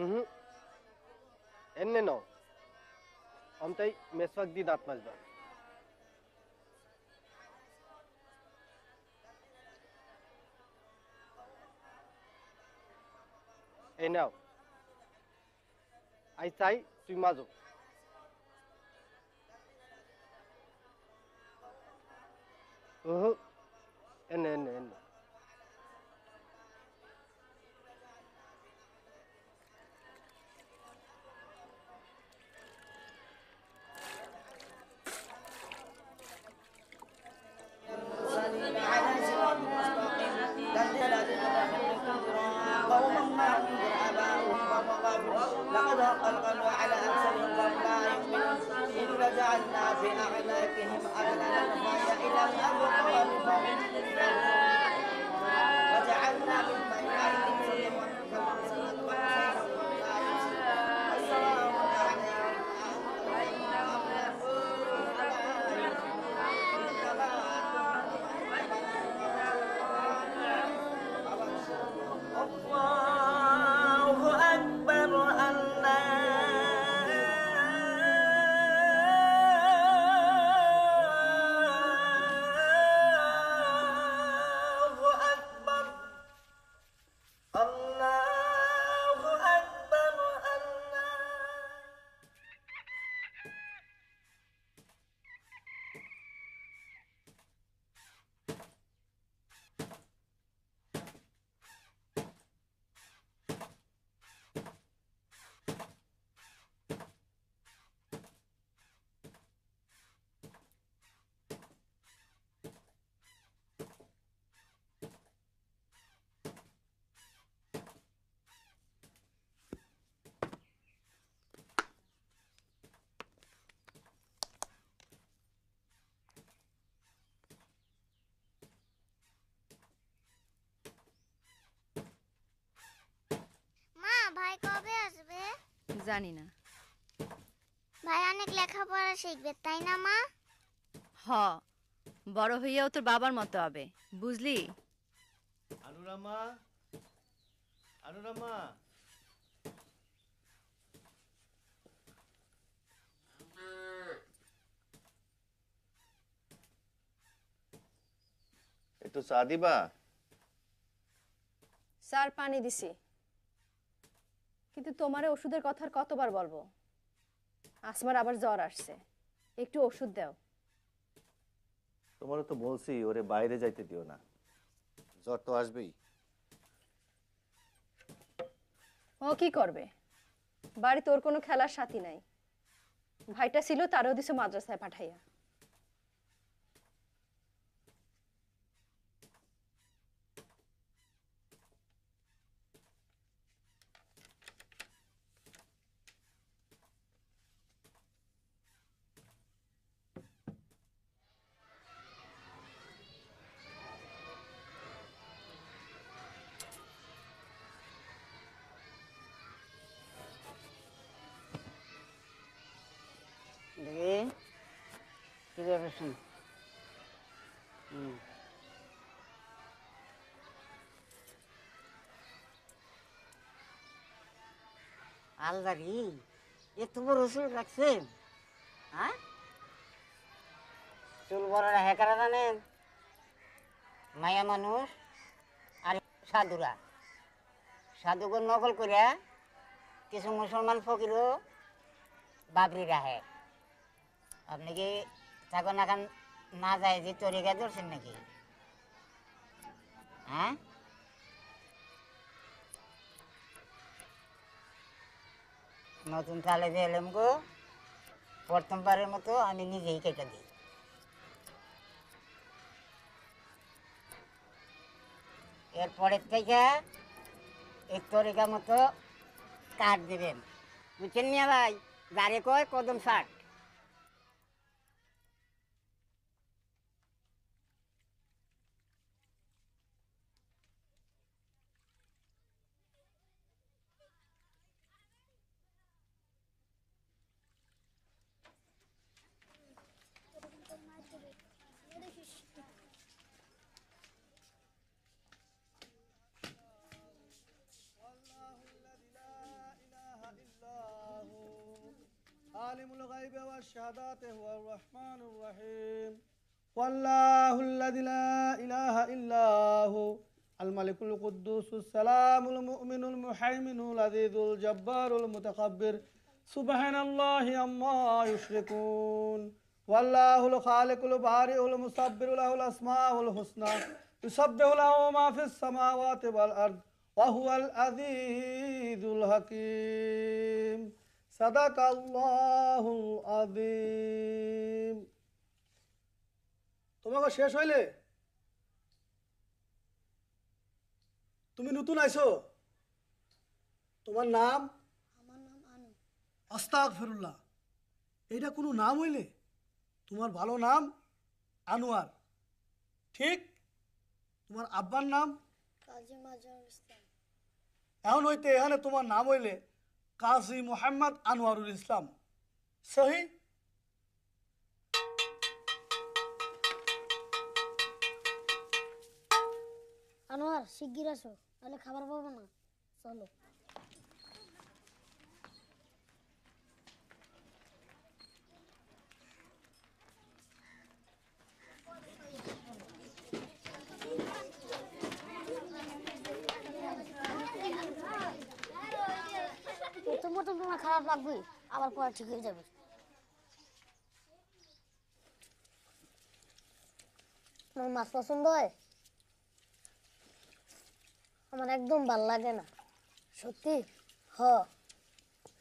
Mhm. Enne no. Amtai meswak di daat majbar. Hey now. I say তুই মাজো Uh-huh. ভাই কবে আসবে জানি না ভাই অনেক লেখাপড়া শিখবে তাই না মা হ বড় হইয়াও তোর বাবার মতো হবে বুঝলি আনুরামা আনুরামা একটু চা দিবা স্যার পানি দিছি কিন্তু তোমার ওষুধের কথা আর কতবার বলবো আসমার আবার জ্বর আসছে একটু ওষুধ দাও তোমারও তো বলছি ওরে বাইরে যাইতে দিও না জ্বর তো আসবেই ও কি করবে বাড়ি তোর কোনো খেলার সাথী নাই ভাইটা ছিল তারও দিছে মাদ্রাসায় পাঠাইয়া আল্লাহ রে এত বড় রসুল রাখছেন হ্যাঁ চুল বড়রা হেকারা জানেন মায়া মানুষ আর সাধুরা সাধুকে নকল করিয়া কিছু মুসলমান ফকিরও বাবরি রাহে আপনি কি থাকুন এখন না যায় যে তরিকা ধরছেন নাকি হ্যাঁ নতুন তালে এলাম গো প্রথমবারের মতো আমি নিজেই কেটে দিই এরপরের থেকে একটু মতো কাট দেবেন বুঝছেন মিয়া ভাই দাঁড়িয়ে কয় কদম শার্ট الغيب والشهادات هو الرحمن الرحيم والله الذي لا إله إلا هو الملك القدوس السلام المؤمن المحيمن الذي الجبار المتكبر سبحان الله عما يشركون والله الخالق البارئ المصبر له الأسماء الحسنى يسبح له ما في السماوات والأرض وهو العزيز الحكيم صدق الله العظيم তোমাকে শেষ হইলে তুমি নতুন আইছো তোমার নাম আমার নাম আনু আস্তাগফিরুল্লাহ এটা কোনো নাম হইলে তোমার ভালো নাম আনোয়ার ঠিক তোমার আব্বার নাম কাজী মাজহারুল ইসলাম এখন হইতে এখানে তোমার নাম হইলে কাজী মোহাম্মদ আনোয়ারুল ইসলাম সহি আনোয়ার শিগগির আসো তাহলে খাবার পাবো না চলো খারাপ লাগবে আবার পরে ঠিক হয়ে যাবে আমার মাছ পছন্দ হয় আমার একদম ভাল লাগে না সত্যি হ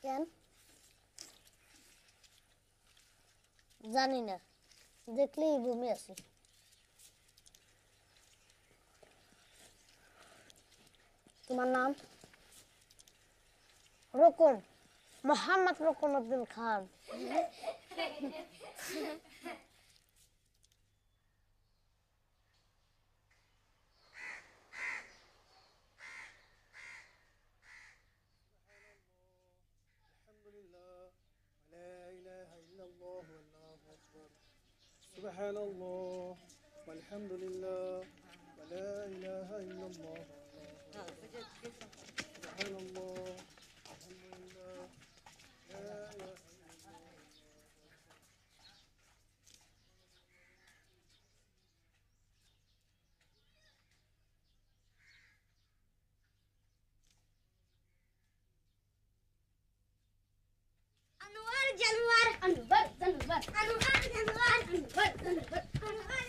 কেন জানি না দেখলেই বমি আছে তোমার নাম রকম محمد Mohammad الدين خان سبحان الله والحمد لله ولا إله إلا الله سبحان الله Anwar Januar Anwar Januar Anwar Januar Anwar Januar Anwar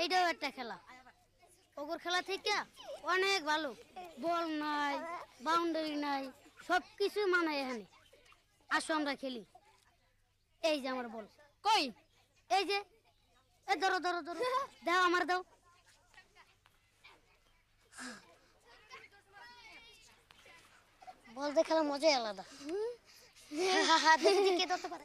এইটাও একটা খেলা ওগর খেলা থেকে অনেক ভালো বল নাই বাউন্ডারি নাই সব কিছু মানে এখানে আসো আমরা খেলি এই যে আমার বল কই এই যে এ ধরো ধরো ধরো দাও আমার দাও বলতে খেলা মজাই আলাদা হাতে হ্যাঁ। দিকে ধরতে পারে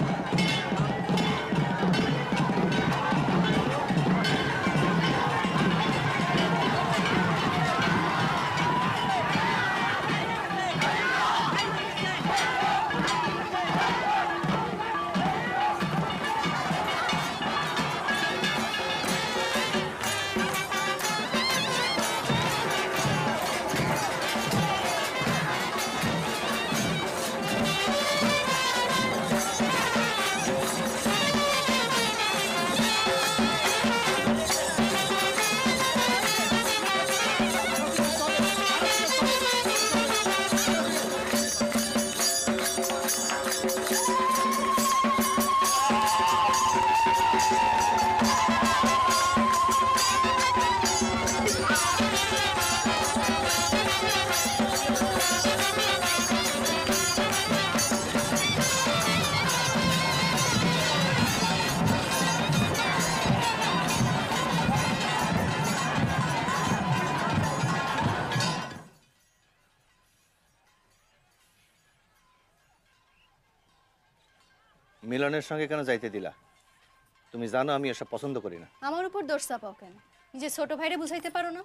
বোনের সঙ্গে কেন যাইতে দিলা তুমি জানো আমি এসব পছন্দ করি না আমার উপর দোষ চাপাও কেন নিজে ছোট ভাইরে বুঝাইতে পারো না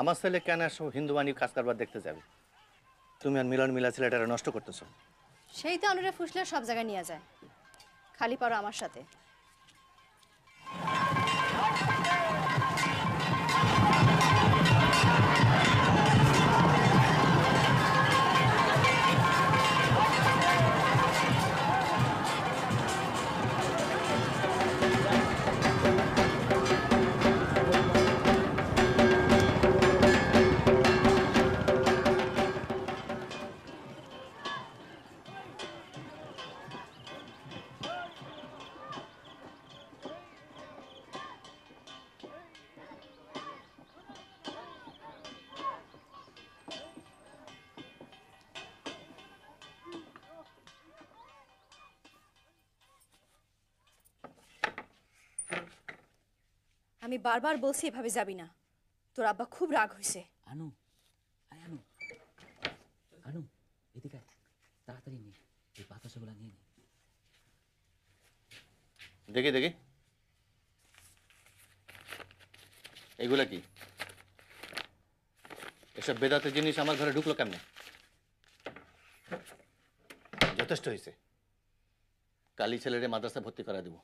আমার ছেলে কেন এসব হিন্দু বাণী কাজ কারবার দেখতে যাবে তুমি আর মিলন মিলা ছেলেটা নষ্ট করতেছো সেই তো অনুরে ফুসলে সব জায়গায় নিয়ে যায় খালি পারো আমার সাথে আমি বারবার বলছি এভাবে যাবি না তোর আব্বা খুব রাগ হয়েছে আনু আনু আনু এদিকে তাড়াতাড়ি নে এই বাতাসগুলো নিয়ে নে দেখি দেখি এগুলা কি এসব বেদাতে জিনিস আমার ঘরে ঢুকলো কেমনে যথেষ্ট হয়েছে কালি ছেলেরে মাদ্রাসা ভর্তি করা দেবো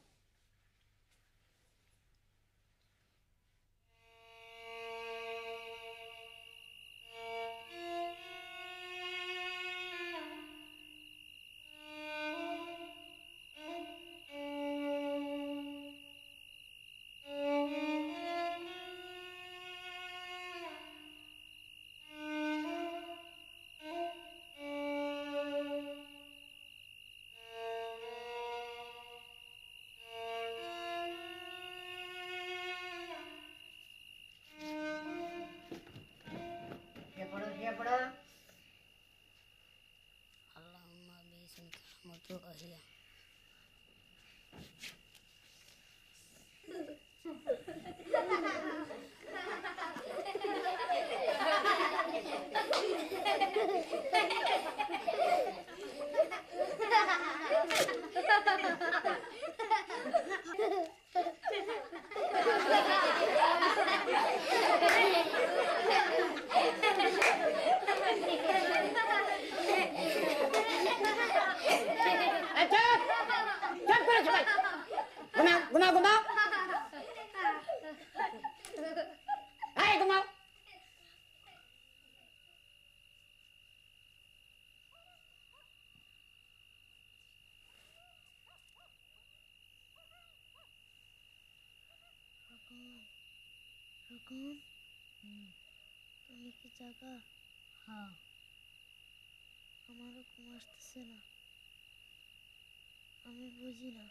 বুঝি না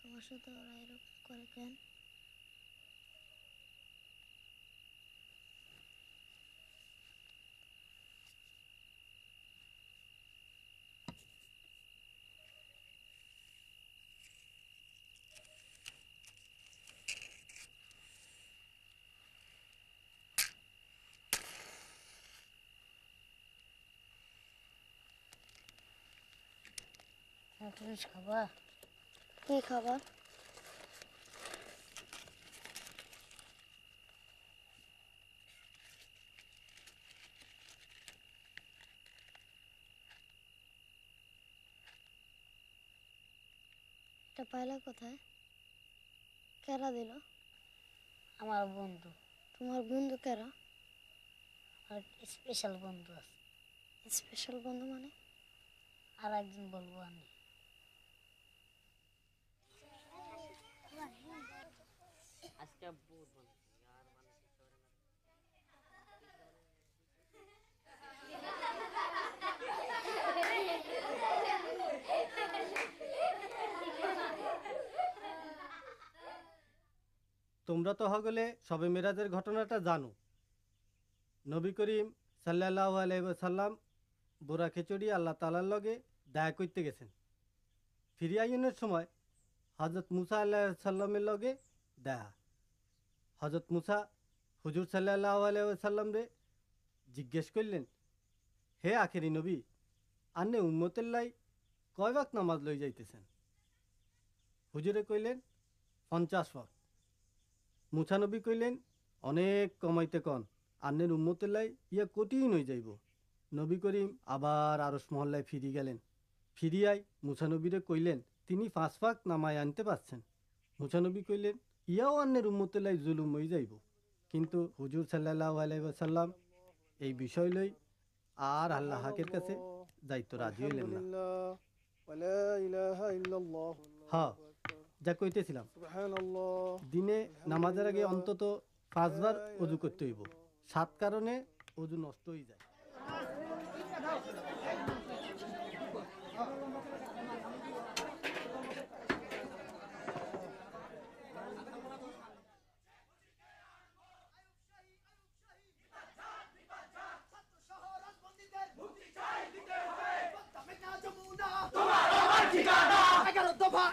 তোমার সাথে ওরা এরকম করে কেন Ну, ты же хаба. কি খাবার এটা পাইলা কোথায় কেরা দিল আমার বন্ধু তোমার বন্ধু কেরা আর স্পেশাল বন্ধু আছে স্পেশাল বন্ধু মানে আর একদিন বলবো আমি क्या बहुत बन यार তোমরা তো হগলে সবে মেরাজের ঘটনাটা জানো নবী করিম সাল্লাহ আলাইসাল্লাম বোরা খিচুড়ি আল্লাহ তালার লগে দায়া করতে গেছেন ফিরিয়াইনের সময় হজরত মুসা আল্লাহ সাল্লামের লগে দেয়া হজরত মুসা হুজুর সাল্লাহ আলাইসাল্লাম রে জিজ্ঞেস করলেন হে আখেরি নবী আন্নে উম্মতেল্লাই কয় বাক নামাজ লই যাইতেছেন হুজুরে কইলেন পঞ্চাশ বাক মুছানবী কইলেন অনেক কমাইতে কন আন্নের উম্মতেল্লাই ইয়া কঠিন হয়ে যাইব নবী করিম আবার আরস মহল্লায় ফিরি গেলেন ফিরিয়াই মুছানবীরে কইলেন তিনি পাঁচ ফাঁক নামায় আনতে পারছেন মুছানবী কইলেন ইয়াও অন্যের উম্মতেলাই জুলুম হয়ে যাইব কিন্তু হুজুর সাল্লাহ আলাইসাল্লাম এই বিষয় লই আর আল্লাহ হাকের কাছে দায়িত্ব রাজি হইলেন না হ্যাঁ যা কইতেছিলাম দিনে নামাজের আগে অন্তত পাঁচবার অজু করতে হইব সাত কারণে অজু নষ্ট হয়ে যায়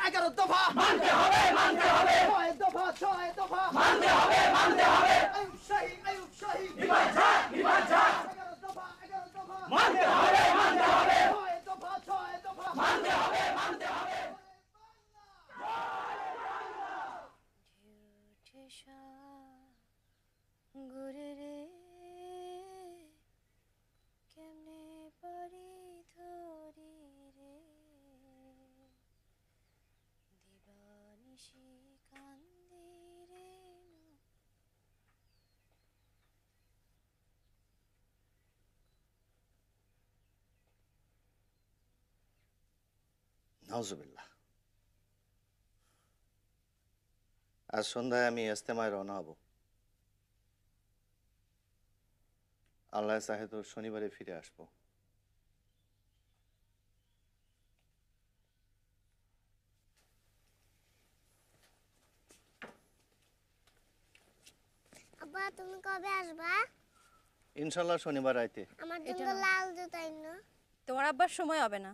এগারো দফা মানতে হবে মানতে হবে ছয় দফা ছয় দফা মানতে হবে মানতে হবে আয়ুব শাহী আয়ুব শাহী বিভাগ ঝা বিভাগ ঝা মানতে হবে মানতে হবে নজবিল্লা আজ সন্ধ্যায় আমি ইস্তেমায় রওনা হব আল্লাহ সাহেদ শনিবারে ফিরে আসব আব্বা তুমি কবে আসবা ইনশাল্লাহ শনিবার আইতে আমার জন্য লাল জুতা তোমার আব্বার সময় হবে না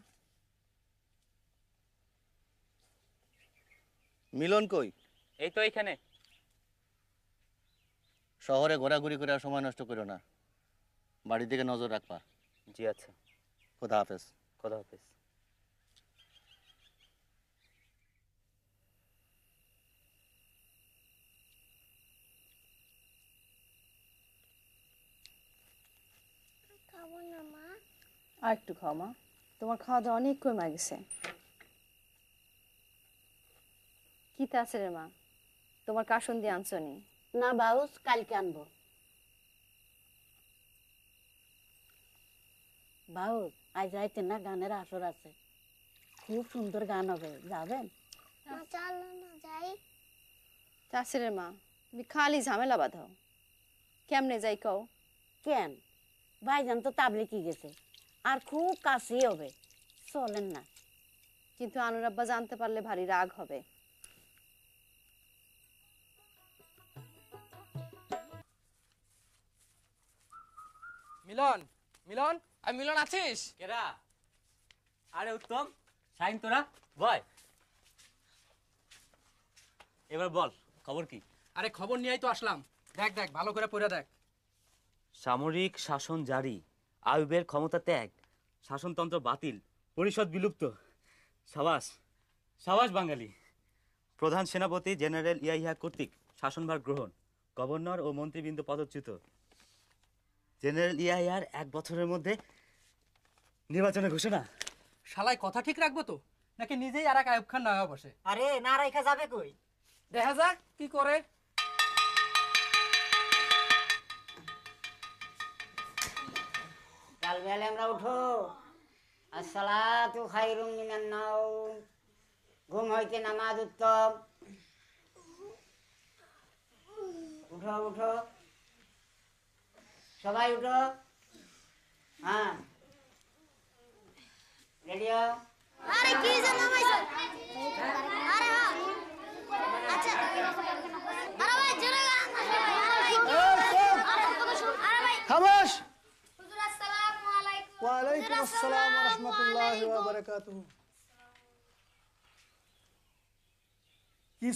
মিলন কই এই তো এইখানে শহরে ঘোরাঘুরি করে আর সময় নষ্ট করো না বাড়ির দিকে নজর রাখবা জি আচ্ছা খোদা হাফেজ খোদা হাফেজ আর একটু খাও মা তোমার খাওয়া দাওয়া অনেক কমে গেছে কি তা আছে রে মা তোমার কাশন দিয়ে আনছো নি না বাউস কালকে আনবো বাউস আজ যাইতে না গানের আসর আছে খুব সুন্দর গান হবে যাবেন চলো মা তুমি খালি ঝামেলা বাঁধাও কেমনে যাই কও কেন ভাইজান তো তাবলিকি গেছে আর খুব কাছেই হবে চলেন না কিন্তু আনুর আব্বা জানতে পারলে ভারী রাগ হবে মিলন মিলন আর মিলন আছিস কেরা আরে উত্তম সাইন তোরা বয় এবার বল খবর কি আরে খবর নিয়েই তো আসলাম দেখ দেখ ভালো করে পড়ে দেখ সামরিক শাসন জারি আয়ুবের ক্ষমতা ত্যাগ শাসনতন্ত্র বাতিল পরিষদ বিলুপ্ত সাবাস সাবাস বাঙালি প্রধান সেনাপতি জেনারেল ইয়াহিয়া কর্তৃক শাসনভার গ্রহণ গভর্নর ও মন্ত্রীবৃন্দ পদচ্যুত জেনারেল ইআইআর এক বছরের মধ্যে নির্বাচনের ঘোষণা শালায় কথা ঠিক রাখবো তো নাকি নিজেই আর এক আয়ুব খান নাগা বসে আরে না রাইখা যাবে কই দেখা যাক কি করে কাল আমরা উঠো খাই খাইরুম মিনান নাওম ঘুম হইতে নামাজ উত্তম উঠো উঠো সবাই উঠো হ্যাঁ রেডি কি হ্যাঁ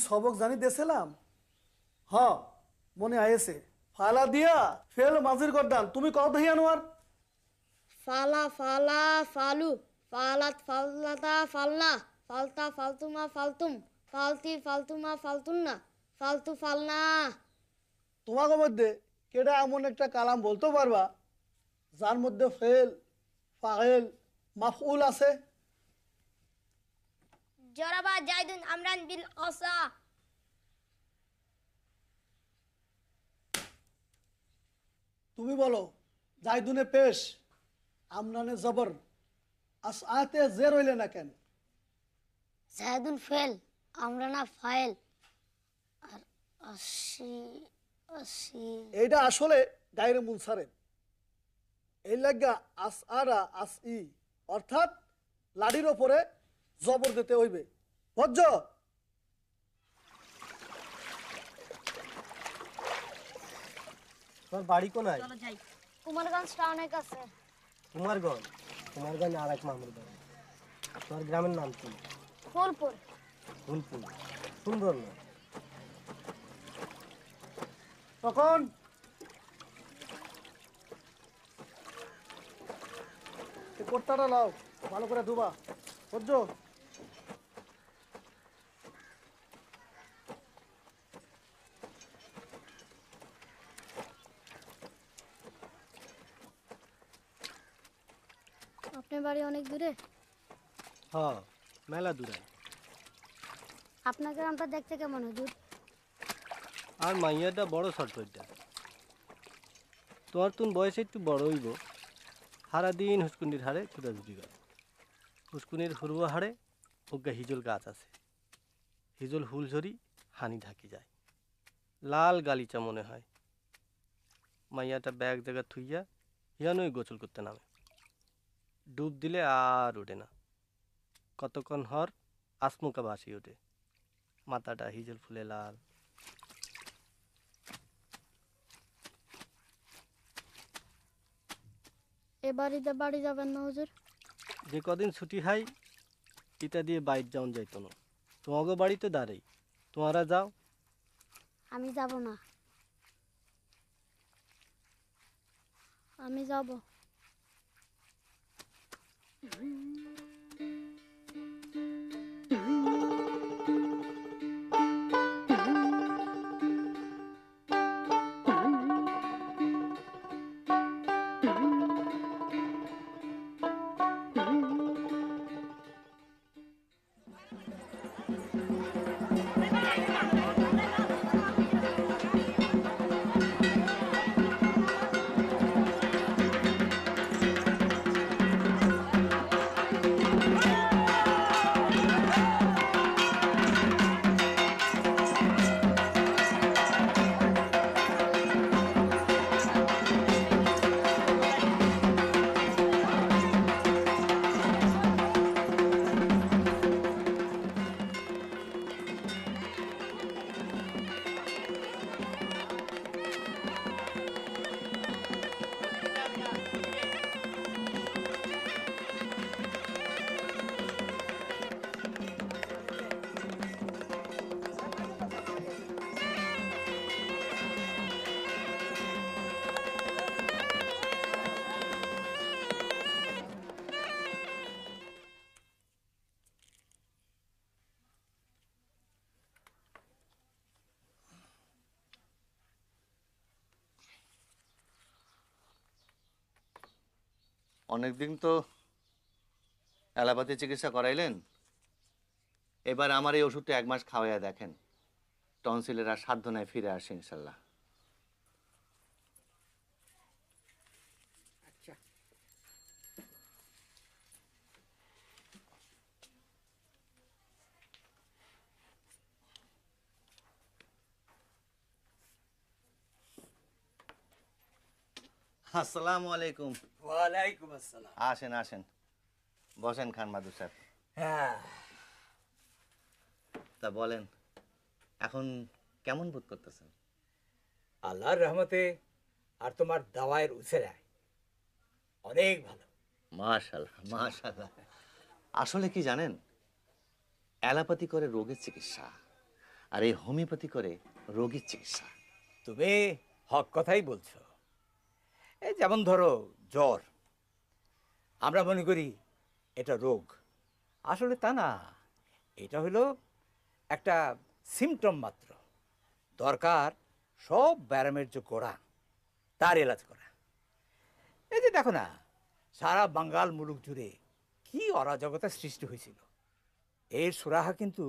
সবক জানি দেশেলাম হ মনে আয়েছে ফালা দিয়া ফেল মাজির গর্দান তুমি কত দেখি আনোয়ার ফালা ফালা ফালু ফালাত ফালতা ফাল্লা ফালতা ফালতুমা ফালতুম ফালতি ফালতুমা ফালতুন্না ফালতু ফালনা তোমাকে মধ্যে কেটা এমন একটা কালাম বলতে পারবা যার মধ্যে ফেল ফাহেল মাফউল আছে জরাবা জাইদুন আমরান বিল অসা তুমি বলো জাইদুনে পেশ আমনানে জবর আস আতে জে রইলে না কেন জায়দুন ফেল আমরানা ফাইল আর আসি আসি এইটা আসলে গায়রে সারে এই লাগা আস আরা আস ই অর্থাৎ লাড়ির ওপরে জবর দিতে হইবে ভজ্জ তোর বাড়ি কোনায় চলো যাই কুমারগঞ্জ টাউনের কাছে কুমারগঞ্জ কুমারগঞ্জ আর এক মামুর বাড়ি তোর গ্রামের নাম কি ফুলপুর ফুলপুর সুন্দর না তখন কুর্তাটা নাও ভালো করে ধুবা বুঝছো বাড়ি অনেক দূরে হ মেলা দূরে আপনার গ্রামটা দেখতে কেমন আর মাইয়াটা বড় সরপরটা তোমার তুন বয়সে একটু বড় হইব সারাদিন হুসকুনির হাড়ে ছুটাছুটি করে হুসকুনির হুরুয়া হাড়ে অজ্ঞা হিজল গাছ আছে হিজল হুল ঝরি হানি ঢাকি যায় লাল গালিচা মনে হয় মাইয়াটা ব্যাগ জায়গা থুইয়া হিয়ানোই গোচল করতে নামে ডুব দিলে আর ওঠে না কতক্ষণ হর আসমুকা ভাসি ওঠে মাথাটা হিজল ফুলে লাল এ বাড়িতে বাড়ি যাবেন না হুজুর যে কদিন ছুটি হাই ইটা দিয়ে বাইর যাওন যাইতো না তোমাকে বাড়িতে দাঁড়াই তোমারা যাও আমি যাব না আমি যাব Mm-hmm. অনেকদিন তো অ্যালাপাতি চিকিৎসা করাইলেন এবার আমার এই ওষুধটা এক মাস খাওয়াইয়া দেখেন টনসিলের আর সাধ্য নাই ফিরে আসে ইনশাল্লাহ আলাইকুম ওয়ালাইকুম আসসালাম আসেন আসেন বসেন খান স্যার হ্যাঁ। তা বলেন এখন কেমন বোধ করতেছেন আল্লাহর রহমতে আর তোমার দাওয়ায়ের উছেরায় অনেক ভালো মাশাল্লাহ মাশাল্লাহ আসলে কি জানেন অ্যালাপাতি করে রোগের চিকিৎসা আর এই হোমিওপ্যাথি করে রোগীর চিকিৎসা তুমি হক কথাই বলছো এই যেমন ধরো জ্বর আমরা মনে করি এটা রোগ আসলে তা না এটা হলো একটা সিমটম মাত্র দরকার সব ব্যায়ামের যে করা তার এলাজ করা এই যে দেখো না সারা বাঙ্গাল মুলুক জুড়ে কি অরাজকতা সৃষ্টি হয়েছিল এর সুরাহা কিন্তু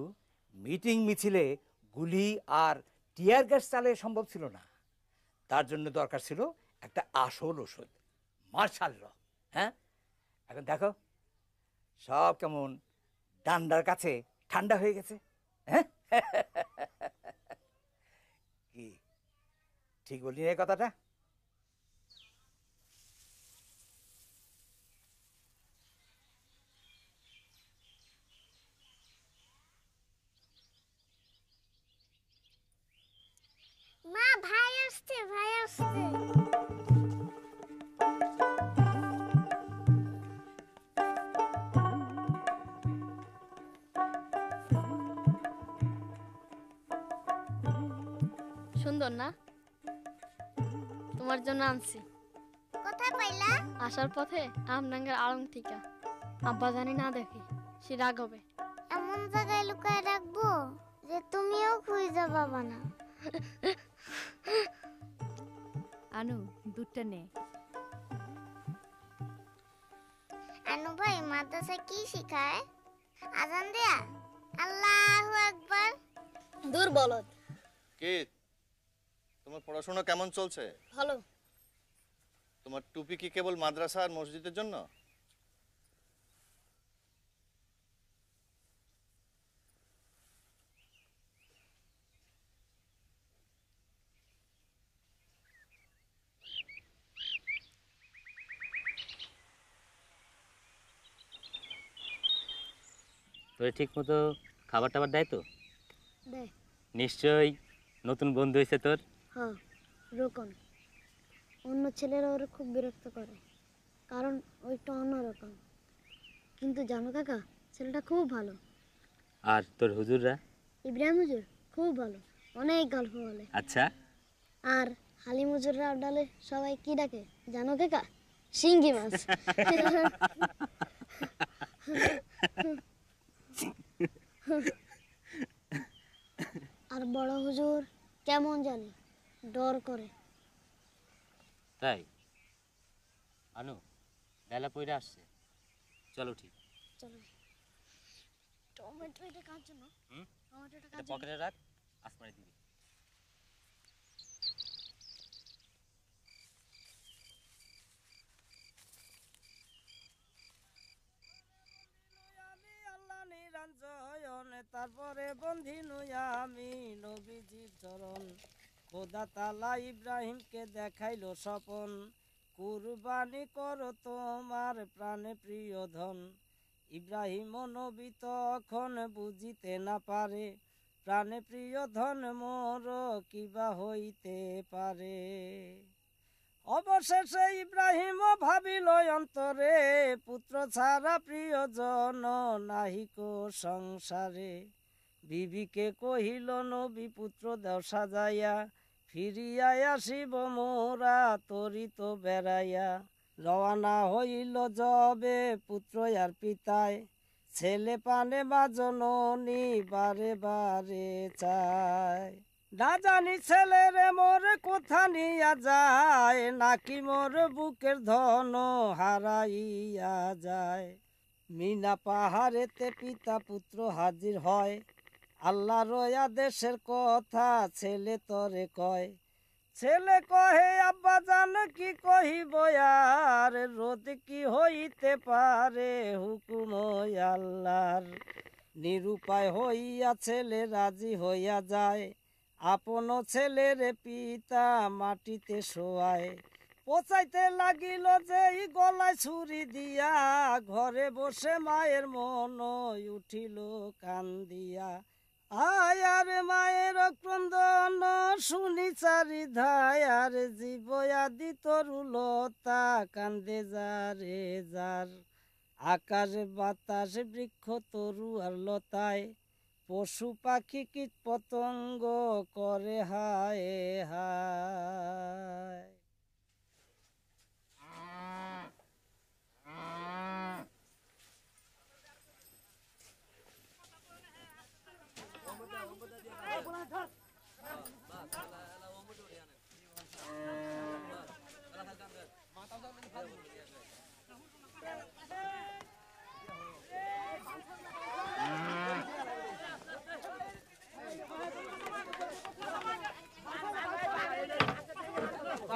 মিটিং মিছিলে গুলি আর টিয়ার গ্যাস চালে সম্ভব ছিল না তার জন্য দরকার ছিল একটা আসল ওষুধ মার্শাল্লাহ হ্যাঁ এখন দেখো সব কেমন ডান্ডার কাছে ঠান্ডা হয়ে গেছে হ্যাঁ কি ঠিক বলি এই কথাটা মা ভাই আসছে ভাই আসছে না তোমার জন্য আনছি কোথায় পাইলা আসার পথে আমনাঙ্গের আড়ং থেকে আব্বা জানি না দেখি সে রাগ হবে এমন জায়গায় লুকায় রাখবো যে তুমিও খুঁজে পাবা না আনু দুধটা নে আনু ভাই মাদ্রাসা কি শিখায় আজান দেয়া আল্লাহু আকবার বলদ কেত তোমার পড়াশোনা কেমন চলছে ভালো তোমার টুপি কি কেবল মাদ্রাসা আর মসজিদের জন্য তোরে ঠিক মতো খাবার টাবার দেয় তো নিশ্চয়ই নতুন বন্ধু হয়েছে তোর হ্যাঁ রোকন অন্য ছেলেরা ওরা খুব বিরক্ত করে কারণ ওইটা অন্যরকম কিন্তু জানো কাকা ছেলেটা খুব ভালো আর তোর হুজুররা ইব্রাহিম হুজুর খুব ভালো অনেক গল্প বলে আচ্ছা আর হালিম হুজুররা ডালে সবাই কি ডাকে জানো কাকা শিঙ্গি মাছ আর বড় হুজুর কেমন জানি ডর করে তাই আনু বেলা পইরা আসছে চলো ঠিক চলো টমেটো এটা কার জন্য টমেটোটা কার পকেটে রাখ আসমানে দিবি তারপরে বন্ধিনু আমি নবীজির চরণ খোদা তালা ইব্রাহিমকে দেখাইল স্বপন কুরবানি করো তোমার প্রাণে প্রিয় ধন ইব্রাহিম নবী তখন বুঝিতে না পারে প্রাণে প্রিয় ধন মোর কিবা হইতে পারে অবশেষে ইব্রাহিম ভাবিল অন্তরে পুত্র ছাড়া প্রিয়জন নাহিক সংসারে বিবিকে কহিল নবী পুত্র দশা যাইয়া ফিরিয়া আসিব মোরা তরিত বেড়াইয়া রওয়ানা হইল জবে পুত্র আর পিতায় ছেলে পানে বা বারে বারে চায় না জানি রে মোর কোথা নিয়া যায় নাকি মোর বুকের ধন হারাইয়া যায় মিনা পাহাড়েতে পিতা পুত্র হাজির হয় আল্লাহ রয়া দেশের কথা ছেলে তরে কয় ছেলে কহে আব্বা জান কি কহি বয়ার রোদ কি হইতে পারে হুকুম আল্লাহর নিরুপায় হইয়া ছেলে রাজি হইয়া যায় আপন ছেলের পিতা মাটিতে শোয়ায় পচাইতে লাগিল যে গলায় ছুরি দিয়া ঘরে বসে মায়ের মন উঠিল কান দিয়া আয়ার মায়ের ক্রন্দন শুনি চারিধায়ার জীবয়াদি তরুলতা কান্দে যারে যার আকাশ বাতাস বৃক্ষ তরু আর লতায় পশু পাখি কীট পতঙ্গ করে হায় হায়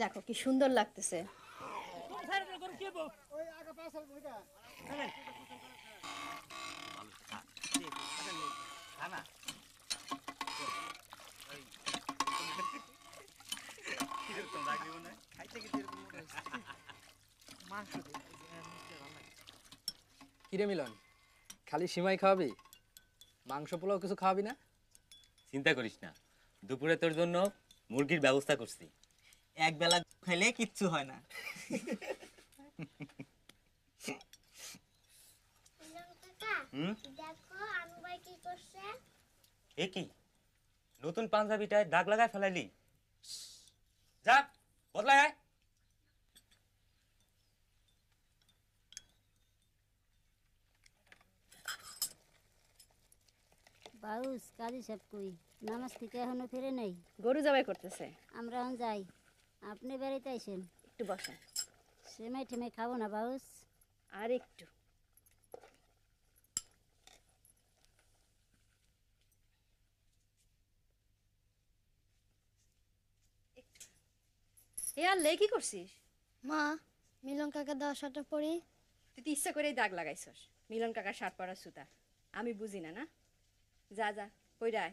দেখো কি সুন্দর লাগতেছে মিলন খালি সিমাই খাওয়াবি মাংস পোলাও কিছু খাওয়াবি না চিন্তা করিস না দুপুরে তোর জন্য মুরগির ব্যবস্থা করছি এক বেলা খেলে কিচ্ছু হয় না কি নতুন পাঞ্জাবিটায় দাগ লাগায় ফেলাইলি যা বদলায় বাউস কাজী সব কই নামাজ থেকে এখনো ফিরে নাই গরু জবাই করতেছে আমরা এখন যাই আপনি বাড়িতে আইসেন একটু বসেন সেমাই ঠেমে খাবো না বাউস আর একটু এ আর লে কি করছিস মা মিলন কাকা দেওয়া শার্টটা পরি তুই তো ইচ্ছা করেই দাগ লাগাইছস মিলন কাকার শার্ট পরা সুতা আমি বুঝি না না যা যা কই রায়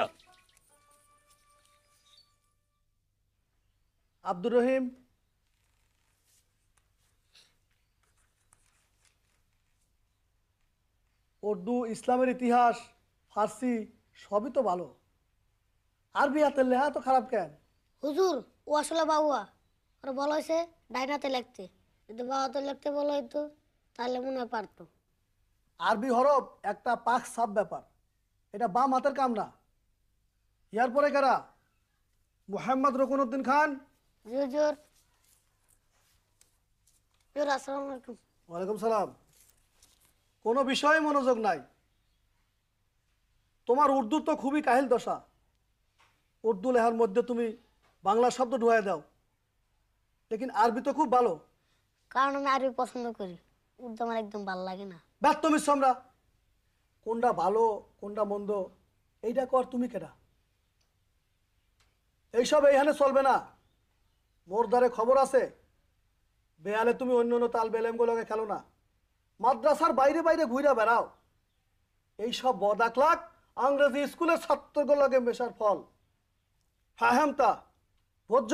আব্দুর রহিম উর্দু ইসলামের ইতিহাস ফার্সি সবই তো ভালো আরবি হাতের লেহা তো খারাপ কেন হুজুর ও আসলে বাবুয়া আর বলা হয়েছে ডাইনাতে লেখতে যদি বাবাতে লিখতে বলা হইতো তাহলে মনে পারতো আরবি হরফ একটা পাক সাব ব্যাপার এটা বাম হাতের কাম না ইয়ার পরে কারা মোহাম্মদ রকুনুদ্দিন খান ওয়ালাইকুম সালাম কোনো বিষয়ে মনোযোগ নাই তোমার উর্দু তো খুবই কাহিল দশা উর্দু লেহার মধ্যে তুমি বাংলা শব্দ ঢুয়ে দাও লেকিন আরবি তো খুব ভালো কারণ আমি আরবি পছন্দ করি উর্দু আমার একদম ভালো লাগে না ব্যর্থ মিশ্রমরা কোনটা ভালো কোনটা মন্দ এইটা কর তুমি কেটা এইসব এইখানে চলবে না মোর দ্বারে খবর আছে বেয়ালে তুমি অন্য অন্য তাল বেলেমগুলোকে খেলো না মাদ্রাসার বাইরে বাইরে ঘুরে বেড়াও এইসব বদাকলাক আংরেজি স্কুলের ছাত্রগুলোকে মেশার ফল হ্যাঁ, হ্যাঁ ভোজ্য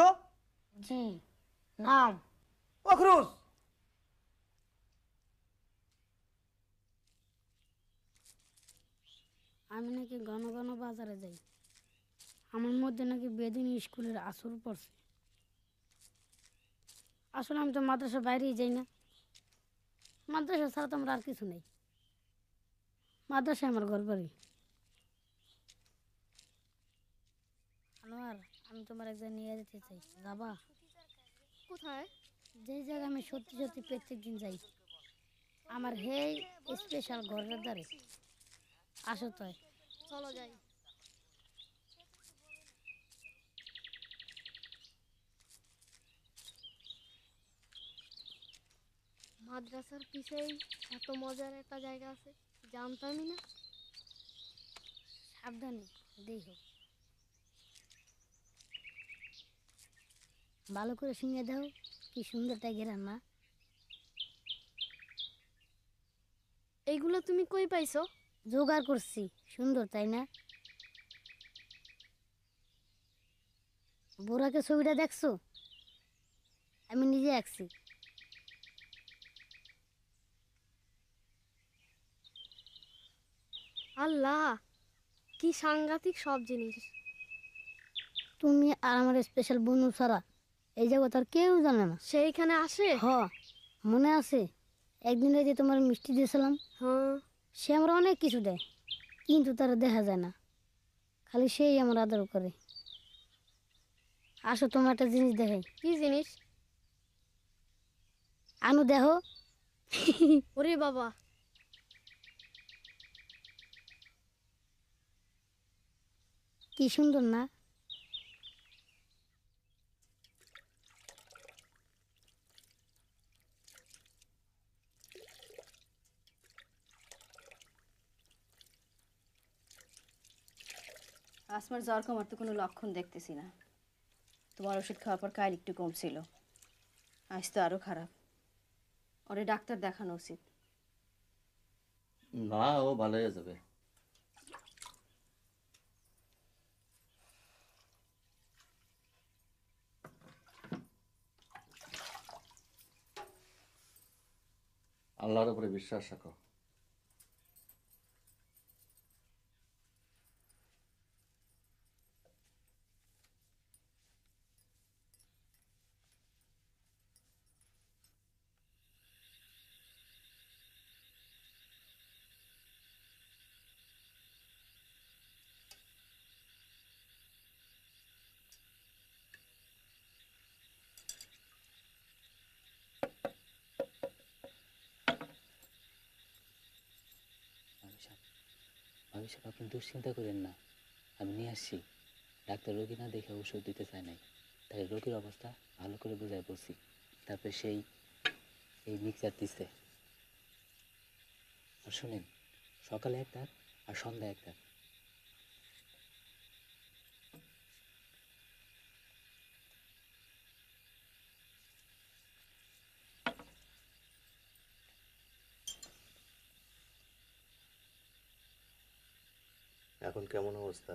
জি নাম অখরুজ আমি নাকি ঘন ঘন বাজারে যাই আমার মধ্যে নাকি বেদিন স্কুলের আসর পড়ছে আসলে আমি তো মাদ্রাসা বাইরেই যাই না মাদ্রাসা ছাড়া তো আমার আর কিছু নেই মাদ্রাসায় আমার ঘর বাড়ি আনোয়ার আমি তোমার একজন নিয়ে যেতে চাই যাবা কোথায় যে জায়গায় আমি সত্যি সত্যি প্রত্যেক দিন যাই আমার হেই স্পেশাল ঘরের দ্বারে আসো তয় চলো যাই মাদ্রাসার পিছেই এত মজার একটা জায়গা আছে জানতামই না সাবধানে দেই ভালো করে শুনে দাও কি সুন্দরটা গেরাম মা এইগুলো তুমি কই পাইছো জোগাড় করছি সুন্দর তাই না বোরাকে ছবিটা দেখছো আমি নিজে আঁকছি আল্লাহ কি সাংঘাতিক সব জিনিস তুমি আর আমার স্পেশাল বন্ধু ছাড়া এই জগৎ তার কেউ জানে না সেইখানে আসে হ মনে আছে একদিন যে তোমার মিষ্টি দিয়েছিলাম হ্যাঁ সে আমরা অনেক কিছু দেয় কিন্তু তার দেখা যায় না খালি সেই আমার আদর করে আসো তোমার একটা জিনিস দেখে কি জিনিস আনু দেখো ওরে বাবা কি সুন্দর না আসমার জ্বর কমার তো কোনো লক্ষণ দেখতেছি না তোমার ওষুধ খাওয়ার পর কাল একটু কমছিল আজ তো আরও খারাপ ওরে ডাক্তার দেখানো উচিত না ও ভালো হয়ে যাবে আল্লাহর উপরে বিশ্বাস রাখো এসব আপনি দুশ্চিন্তা করেন না আমি নিয়ে আসছি ডাক্তার রোগী না দেখে ওষুধ দিতে চায় নাই তাই রোগীর অবস্থা ভালো করে বোঝায় বলছি তারপরে সেই এই মিক্সার দিছে আর শোনেন সকালে এক আর সন্ধ্যায় এক কেমন অবস্থা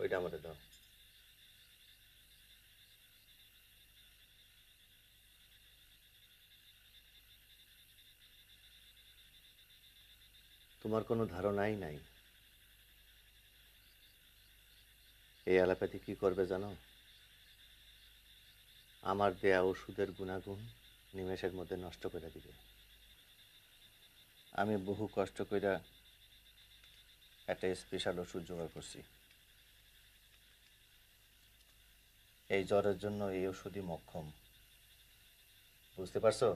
ওইটা আমাদের দাও তোমার কোনো ধারণাই নাই এই অ্যালোপ্যাথি কি করবে জানো আমার দেয়া ওষুধের গুণাগুণ নিমেষের মধ্যে নষ্ট করে দিবে আমি বহু কষ্ট করে একটা স্পেশাল ওষুধ জোগাড় করছি এই জ্বরের জন্য এই ওষুধই মক্ষম বুঝতে পারছো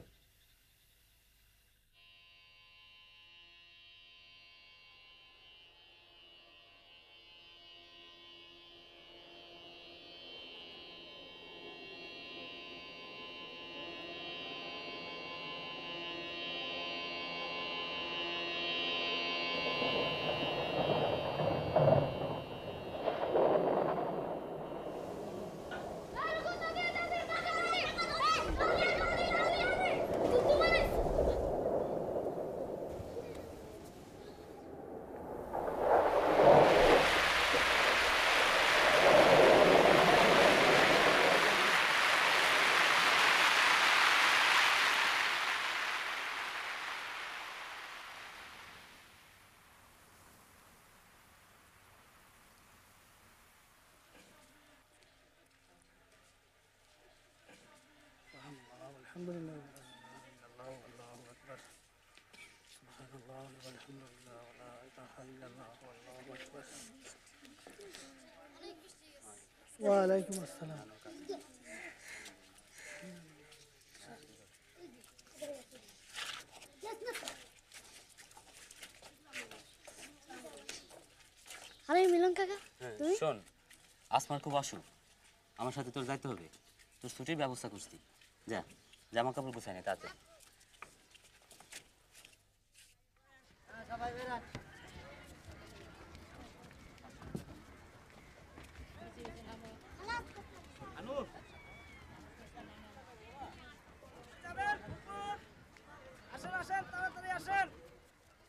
ওয়ালাইকুম আসসালাম আরে মিলন কাকা হ্যাঁ, শোন আসমার খুব অসুখ আমার সাথে তোর যাইতে হবে তোর ছুটির ব্যবস্থা করছি যা জামা কাপড় গুছাই নেই তাতে তাড়াতাড়ি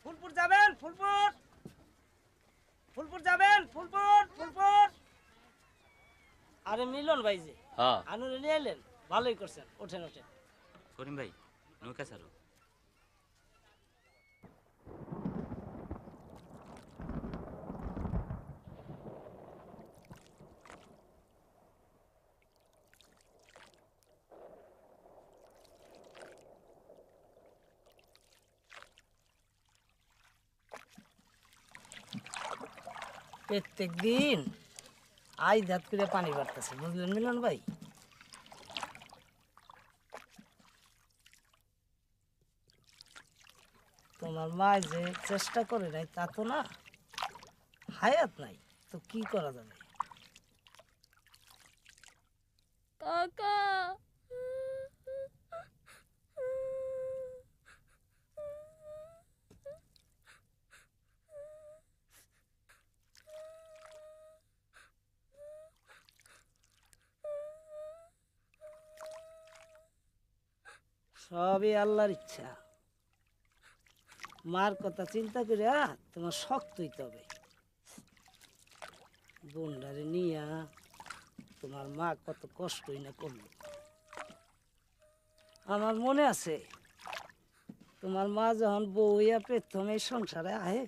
ফুলপুর যাবেন ফুলপুর যাবেন ফুলপুর আরে মিলন ভাই যে হ্যাঁ আনুরে নিয়ে এলেন ভালোই করছেন ওঠেন ওঠেন করিম ভাই নৌকা ছাড়ো প্রত্যেক দিন আই দাঁত করে পানি বাড়তেছে বুঝলেন মিলন ভাই বাবা যে চেষ্টা করে নাই তা তো না হায়াত নাই তো কি করা যাবে কাকা সবই আল্লাহর ইচ্ছা মার কথা চিন্তা করে তোমার শক্ত হইতে হবে বোনারে নিয়া তোমার মা কত কষ্টই না করল আমার মনে আছে তোমার মা যখন বউয়া প্রথমে প্রথম এই সংসারে আহে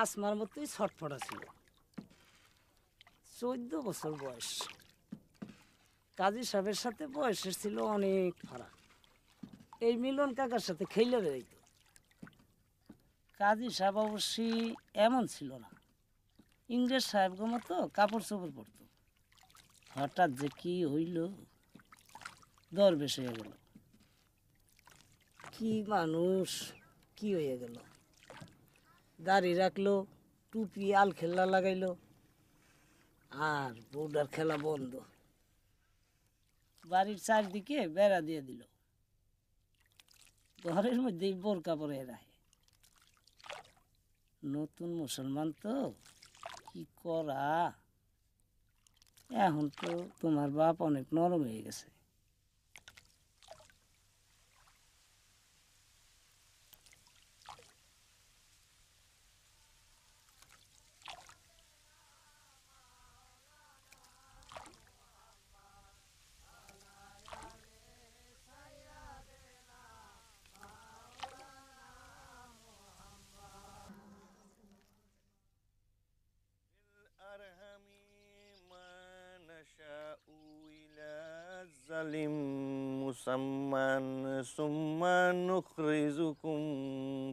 আসমার মতোই ছটফটা ছিল চোদ্দ বছর বয়স কাজী সাহেবের সাথে বয়সের ছিল অনেক ফারাক এই মিলন কাকার সাথে খেলে বেরোইত কাজী সাহেব অবশ্যই এমন ছিল না ইংরেজ সাহেবগো মতো কাপড় চোপড় পরত হঠাৎ যে কি হইল দরবেশ হয়ে গেল কি মানুষ কি হয়ে গেল দাড়ি রাখলো টুপি আল খেলা লাগাইলো আর বৌডার খেলা বন্ধ বাড়ির চারদিকে বেড়া দিয়ে দিল ঘরের মধ্যেই বোরকা পরে এরা নতুন মুসলমান তো কি করা এখন তো তোমার বাপ অনেক নরম হয়ে গেছে মুসাম্মান সুম্মা নুখরিজুকুম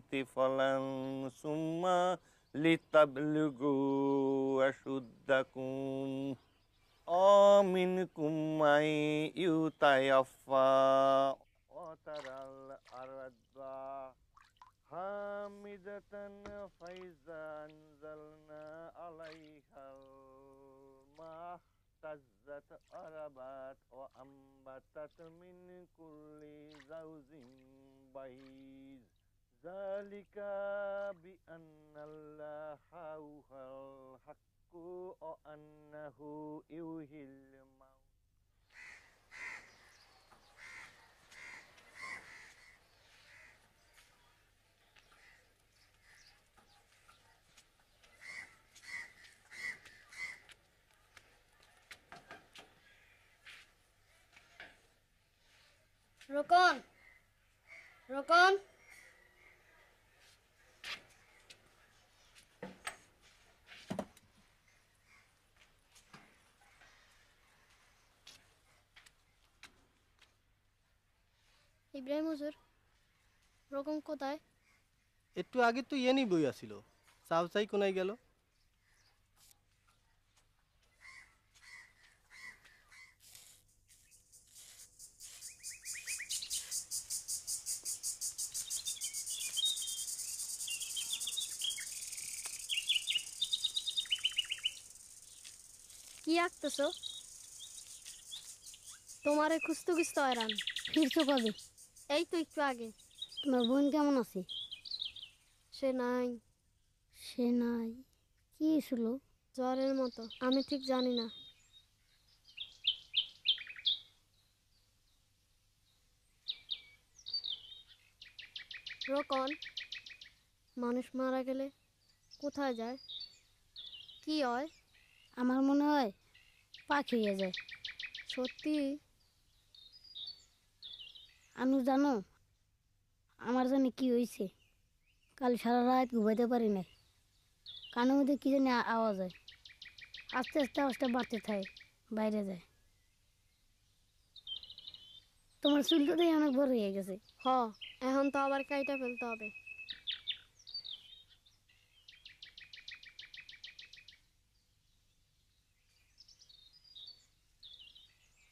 তিফলান সুম্মা লিতাবলুগু আশুদ্দাকুম অমিনকুম মাই ইউতায়াফা অতারাল আরাদবা হামিদাতান ফাইজা আনজালনা আলাইহাল মা اهتزت أربات وأنبتت من كل زوج بهيج ذلك بأن الله هو الحق وأنه يوهي الموت রোকন রোকন ইব্রাহিম হুজুর রকম কোথায় একটু আগে তো ইয়ে বই আসিল চাও চাই কোনায় গেল কি আঁকতেছ তোমারে খুঁজতে খুঁজতে হয়রান ফিরছো কবে এই তো একটু আগে তোমার বোন কেমন আছে সে নাই সে নাই কি ছিল জ্বরের মতো আমি ঠিক জানি না রকন মানুষ মারা গেলে কোথায় যায় কি হয় আমার মনে হয় পাখি হয়ে যায় সত্যি আনু জানো আমার জানি কি হয়েছে কাল সারা রাত ঘুমাইতে পারি নাই কানের মধ্যে কী জানি আওয়াজ হয় আস্তে আস্তে আওয়াজটা বাড়তে থাকে বাইরে যায় তোমার চুলটা অনেক বড় হয়ে গেছে হ এখন তো আবার কাইটা ফেলতে হবে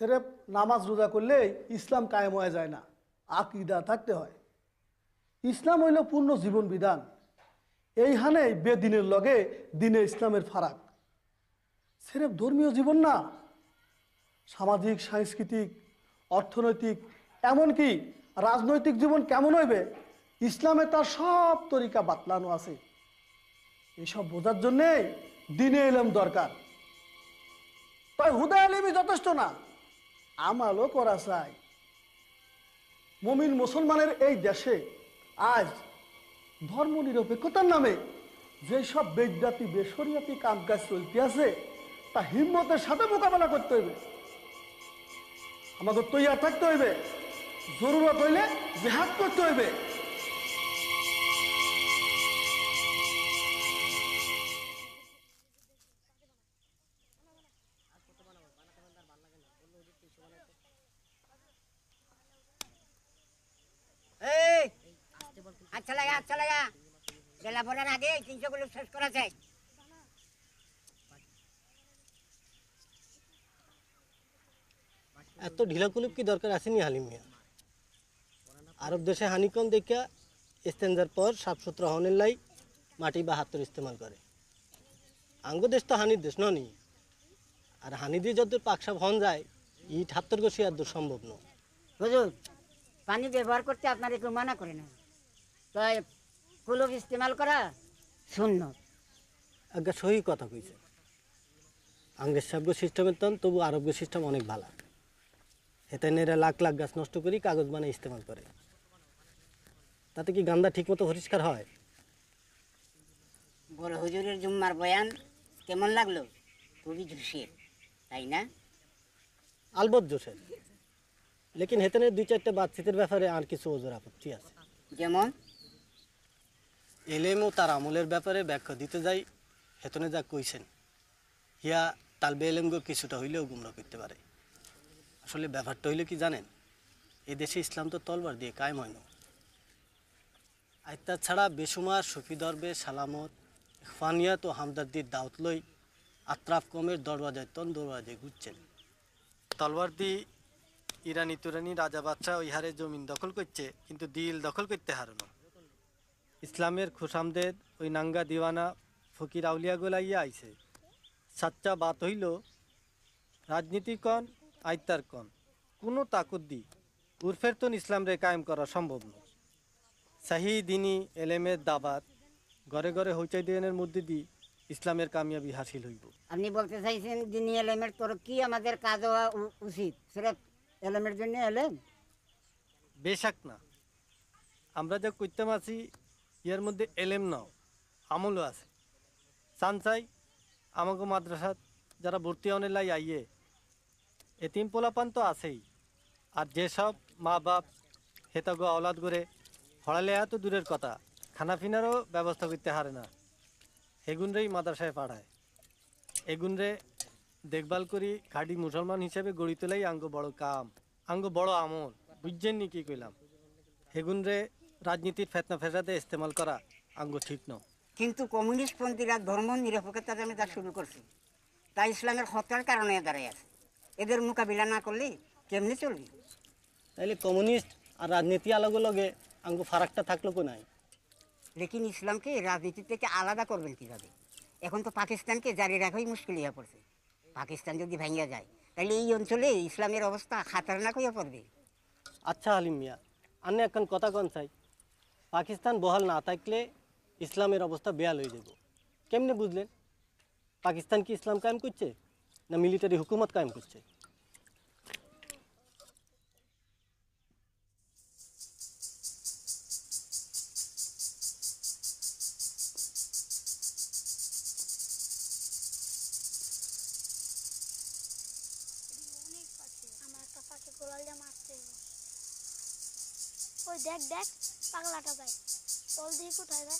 সেরেফ নামাজ রোজা করলে ইসলাম কায়েম হয়ে যায় না আকিদা থাকতে হয় ইসলাম হইল পূর্ণ জীবন বিধান এইখানে বেদিনের লগে দিনে ইসলামের ফারাক সেরেফ ধর্মীয় জীবন না সামাজিক সাংস্কৃতিক অর্থনৈতিক এমনকি রাজনৈতিক জীবন কেমন হইবে ইসলামে তার সব তরিকা বাতলানো আছে এসব বোঝার জন্যে দিনে এলাম দরকার তাই হুদা আলিমি যথেষ্ট না আমালও করা চাই মমিন মুসলমানের এই দেশে আজ ধর্ম নিরপেক্ষতার নামে যেসব বেদাতি বেসরিয়াতি কামকাজ চলতে আছে তা হিম্মতের সাথে মোকাবেলা করতে হইবে আমাদের তৈয়ার থাকতে হইবে জরুরত হইলে জেহাদ করতে হইবে করার আগে এই তিনশোগুলো শেষ করা চাই এত ঢিলা কুলুপ কি দরকার আসেনি হালিম মিয়া আরব দেশে হানিকন দেখিয়া স্তেঞ্জার পর সাফসুত্র হনের লাই মাটি বা হাতর ইস্তেমাল করে আঙ্গ দেশ তো হানির দেশ ননি আর হানি দিয়ে যত পাকসাপ হন যায় ইট হাতর গোসি আর সম্ভব নয় হুজুর পানি ব্যবহার করতে আপনার একটু মানা করে না তাই কুলুপ ইস্তেমাল করা শূন্য আজ্ঞা সহি কথা কইছে আঙ্গের সাহেব সিস্টেমের তন তবু আরব্য সিস্টেম অনেক ভালো হেতেনেরা লাখ লাখ গাছ নষ্ট করি কাগজ বানিয়ে ইস্তেমাল করে তাতে কি গান্দা ঠিকমতো পরিষ্কার হয় বড় হুজুরের জুম্মার বয়ান কেমন লাগলো খুবই জোশের তাই না আলবত জোশের লেকিন হেতেনের দুই চারটে বাচ্চাদের ব্যাপারে আর কিছু ওজোর আপত্তি আছে যেমন এলেম ও তার আমলের ব্যাপারে ব্যাখ্যা দিতে যাই হেতনে যা কইছেন ইয়া তালবে এলেমগো কিছুটা হইলেও গুমরা করতে পারে আসলে ব্যাপারটা হইলে কি জানেন এ দেশে ইসলাম তো তলবার দিয়ে কায়েম হয় না আর ছাড়া বেসুমার সুফি দরবে সালামত ফানিয়া ও হামদার্দির দাওত লই আত্রাফ কমের দরওয়াজায় তন দরওয়াজে ঘুরছেন দি ইরানি তুরানি রাজা বাচ্চা ওই হারে জমিন দখল করছে কিন্তু দিল দখল করতে হারানো ইসলামের খোসামদের ওই নাঙ্গা দিওয়ানা ফকির আউলিয়া গোলাইয়া আইছে সাচ্চা বাত হইল রাজনীতিকণ আইতার কণ কোনো তাকুদ্দি উর্ফের তন রে কায়েম করা সম্ভব নয় সাহি দিনী এলেমের দাবাত ঘরে ঘরে হইচাই দিনের মধ্যে দিয়ে ইসলামের কামিয়াবি হাসিল হইব আপনি বলতে চাইছেন দিনী এলেমের তোর কি আমাদের কাজ হওয়া উচিত সেটা এলেমের জন্য এলেম বেশাক না আমরা যে করতাম আছি ইয়ার মধ্যে এলেম নাও আমলও আছে চান চাই আমাকে মাদ্রাসা যারা ভর্তি হনের লাই আইয়ে এতিম পোলাপান তো আছেই আর যেসব মা বাপ হেতাগো আওলাদ করে হড়ালে তো দূরের কথা খানাফিনারও ব্যবস্থা করতে হারে না হেগুনরেই মাদ্রাসায় পাঠায় এগুনরে দেখভাল করি খাঁটি মুসলমান হিসেবে গড়ি তোলাই আঙ্গ বড় কাম আঙ্গ বড় আমল বুঝছেন নি কি কইলাম হেগুনরে রাজনীতির ফেতনা ফেসাদে ইস্তেমাল করা আঙ্গ ঠিক নয় কিন্তু কমিউনিস্ট পন্থীরা ধর্ম নিরপেক্ষতা আমি তা শুরু করছে তা ইসলামের হত্যার কারণে দাঁড়িয়ে আছে এদের মোকাবিলা না করলে কেমনি চলবে তাইলে কমিউনিস্ট আর রাজনীতি আলাগ লগে আঙ্গু ফারাকটা থাকলো কো নাই লেকিন ইসলামকে রাজনীতি থেকে আলাদা করবেন কীভাবে এখন তো পাকিস্তানকে জারি রাখাই মুশকিল হয়ে পড়ছে পাকিস্তান যদি ভাঙিয়া যায় তাহলে এই অঞ্চলে ইসলামের অবস্থা খাতারনাক হয়ে পড়বে আচ্ছা হালিম মিয়া আমি এখন কথা কন চাই পাকিস্তান বহাল না থাকলে ইসলামের অবস্থা বেয়াল হয়ে যাব কেমনে বুঝলেন পাকিস্তান কি ইসলাম কায়েম করছে না মিলিটারি হুকুমত কায়েম করছে काटा जाए जल्दी ही उठाएगा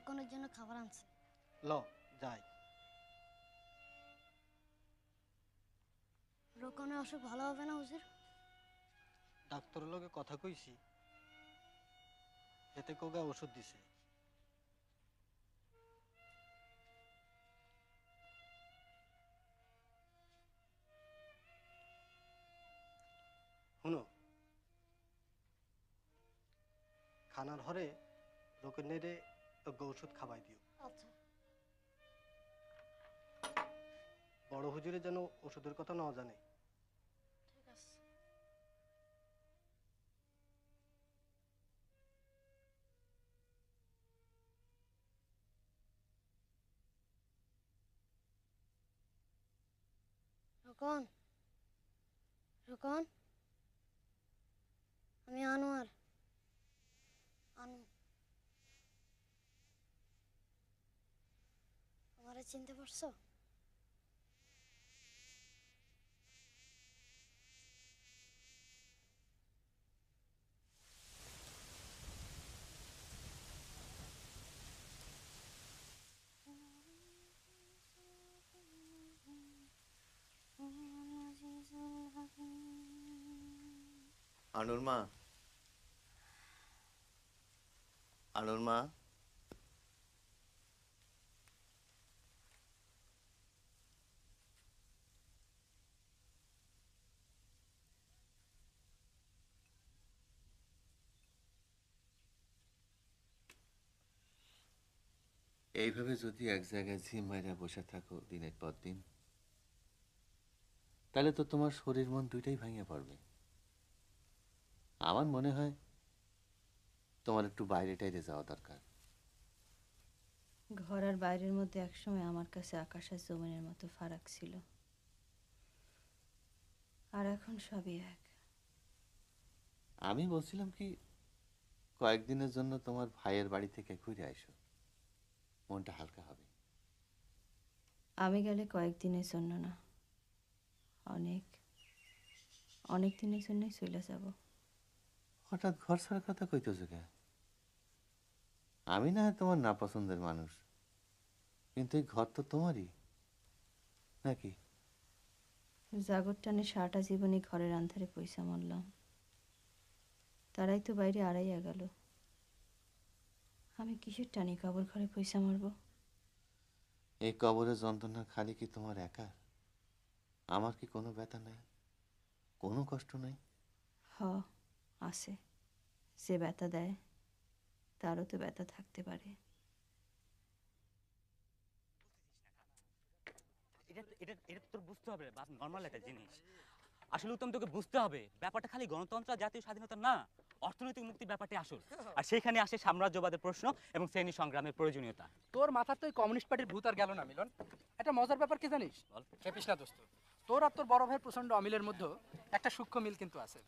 ততক্ষণের জন্য খাবার আনছে ল যাই রোকনের অসুখ ভালো হবে না হুজুর ডাক্তার লগে কথা কইছি এতে কোগা ওষুধ দিছে শুনো খানার হরে লোকের নেড়ে তোকে ওষুধ খাওয়াই দিও আচ্ছা বড় হুজুরে যেন ওষুধের কথা না জানে ঠিক আছে আমি Anwar Anwar la gente forzó. Anurma. Anurma. এইভাবে যদি এক জায়গায় ঝিম মাইরা বসে থাকো দিনের পর দিন তাহলে তো তোমার শরীর মন দুইটাই ভাঙে পড়বে আমার মনে হয় তোমার একটু বাইরে টাইরে যাওয়া দরকার ঘর আর বাইরের মধ্যে একসময় আমার কাছে আকাশ আর জমিনের মতো ফারাক ছিল আর এখন সবই এক আমি বলছিলাম কি কয়েকদিনের জন্য তোমার ভাইয়ের বাড়ি থেকে ঘুরে আসো মনটা হালকা হবে আমি গেলে কয়েকদিনের জন্য না অনেক অনেক দিনের জন্যই চলে যাব হঠাৎ ঘর ছাড়ার কথা কইতেছো কেন আমি না তোমার না পছন্দের মানুষ কিন্তু এই ঘর তো তোমারই নাকি জাগর টানে সারাটা জীবনই ঘরের আন্ধারে পয়সা মারলাম তারাই তো বাইরে আড়াইয়া গেল আমি কিসের টানি কবর ঘরে পয়সা মারব এই কবরের যন্ত্রণা খালি কি তোমার একার আমার কি কোনো ব্যথা নাই কোনো কষ্ট নাই হ আছে সে ব্যথা দেয় তারও তো ব্যথা থাকতে পারে এটা এটা এটা তোর বুঝতে হবে নর্মাল একটা জিনিস আসলে উত্তম তোকে বুঝতে হবে ব্যাপারটা খালি গণতন্ত্র জাতীয় স্বাধীনতা না অর্থনৈতিক মুক্তি ব্যাপারটি আসল আর সেখানে আসে সাম্রাজ্যবাদের প্রশ্ন এবং শ্রেণী সংগ্রামের প্রয়োজনীয়তা তোর মাথার তো কমিউনিস্ট পার্টির ভূত আর গেল না মিলন একটা মজার ব্যাপার কি জানিস বল খেপিস না দোস্ত তোর আর তোর বড় ভাইয়ের প্রচন্ড অমিলের মধ্যে একটা সূক্ষ্ম মিল কিন্তু আছে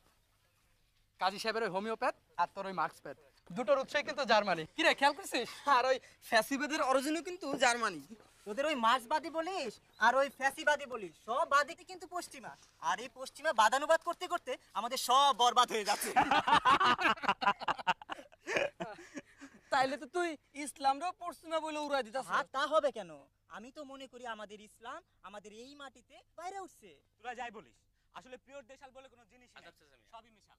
কাজী সাহেবের ওই হোমিওপ্যাথ আর তোর ওই মার্কসপ্যাথ দুটোর উৎসই কিন্তু জার্মানি কি রে খেয়াল করছিস আর ওই ফ্যাসিবেদের অরিজিনও কিন্তু জার্মানি তোদের ওই মার্ক্সবাদী বলিস আর ওই ফ্যাসিবাদী বলিস সব বাদীকে কিন্তু পশ্চিমা আর এই পশ্চিমা বাদানুবাদ করতে করতে আমাদের সব বরবাদ হয়ে যাচ্ছে তাইলে তো তুই ইসলামরাও পশ্চিমা বলে উড়াই দিতে হ্যাঁ তা হবে কেন আমি তো মনে করি আমাদের ইসলাম আমাদের এই মাটিতে বাইরে উঠছে তোরা যাই বলিস আসলে পিওর দেশাল বলে কোনো জিনিস আচ্ছা, আচ্ছা, আচ্ছা, সবই মিশাল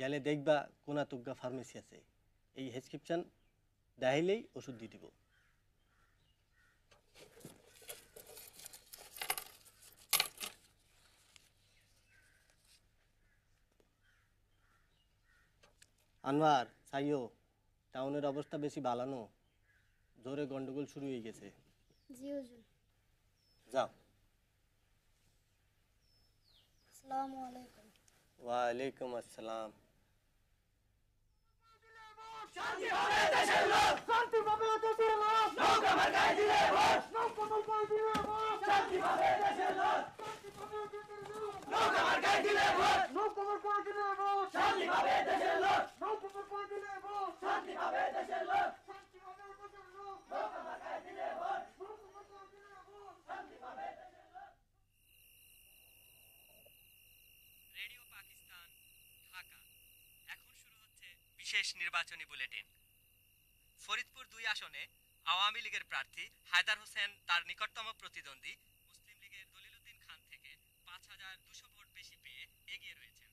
গেলে দেখবা কোনা তুগ্গা ফার্মেসি আছে এই প্রেসক্রিপশান দেখাইলেই ওষুধ দিয়ে দিব আনোয়ার সাইও টাউনের অবস্থা বেশি বালানো জোরে গন্ডগোল শুরু হয়ে গেছে যাও আসসালামু আলাইকুম ওয়া আলাইকুম আসসালাম শান্তি হবে দেশের লোক শান্তি পাবে দেশের লোক লোক আমার গায়ে দিলে ভোট লোক আমার গায়ে দিলে ভোট শান্তি পাবে শান্তি পাবে দেশের লোক শান্তি পাবে দেশের লোক লোক আমার গায়ে দিলে ভোট শেষ নির্বাচনী বুলেটিন ফরিদপুর দুই আসনে আওয়ামী লীগের প্রার্থী হায়দার হোসেন তার নিকটতম প্রতিদ্বন্দ্বী মুসলিম লীগের দলিলুদ্দিন খান থেকে পাঁচ হাজার দুশো ভোট বেশি পেয়ে এগিয়ে রয়েছেন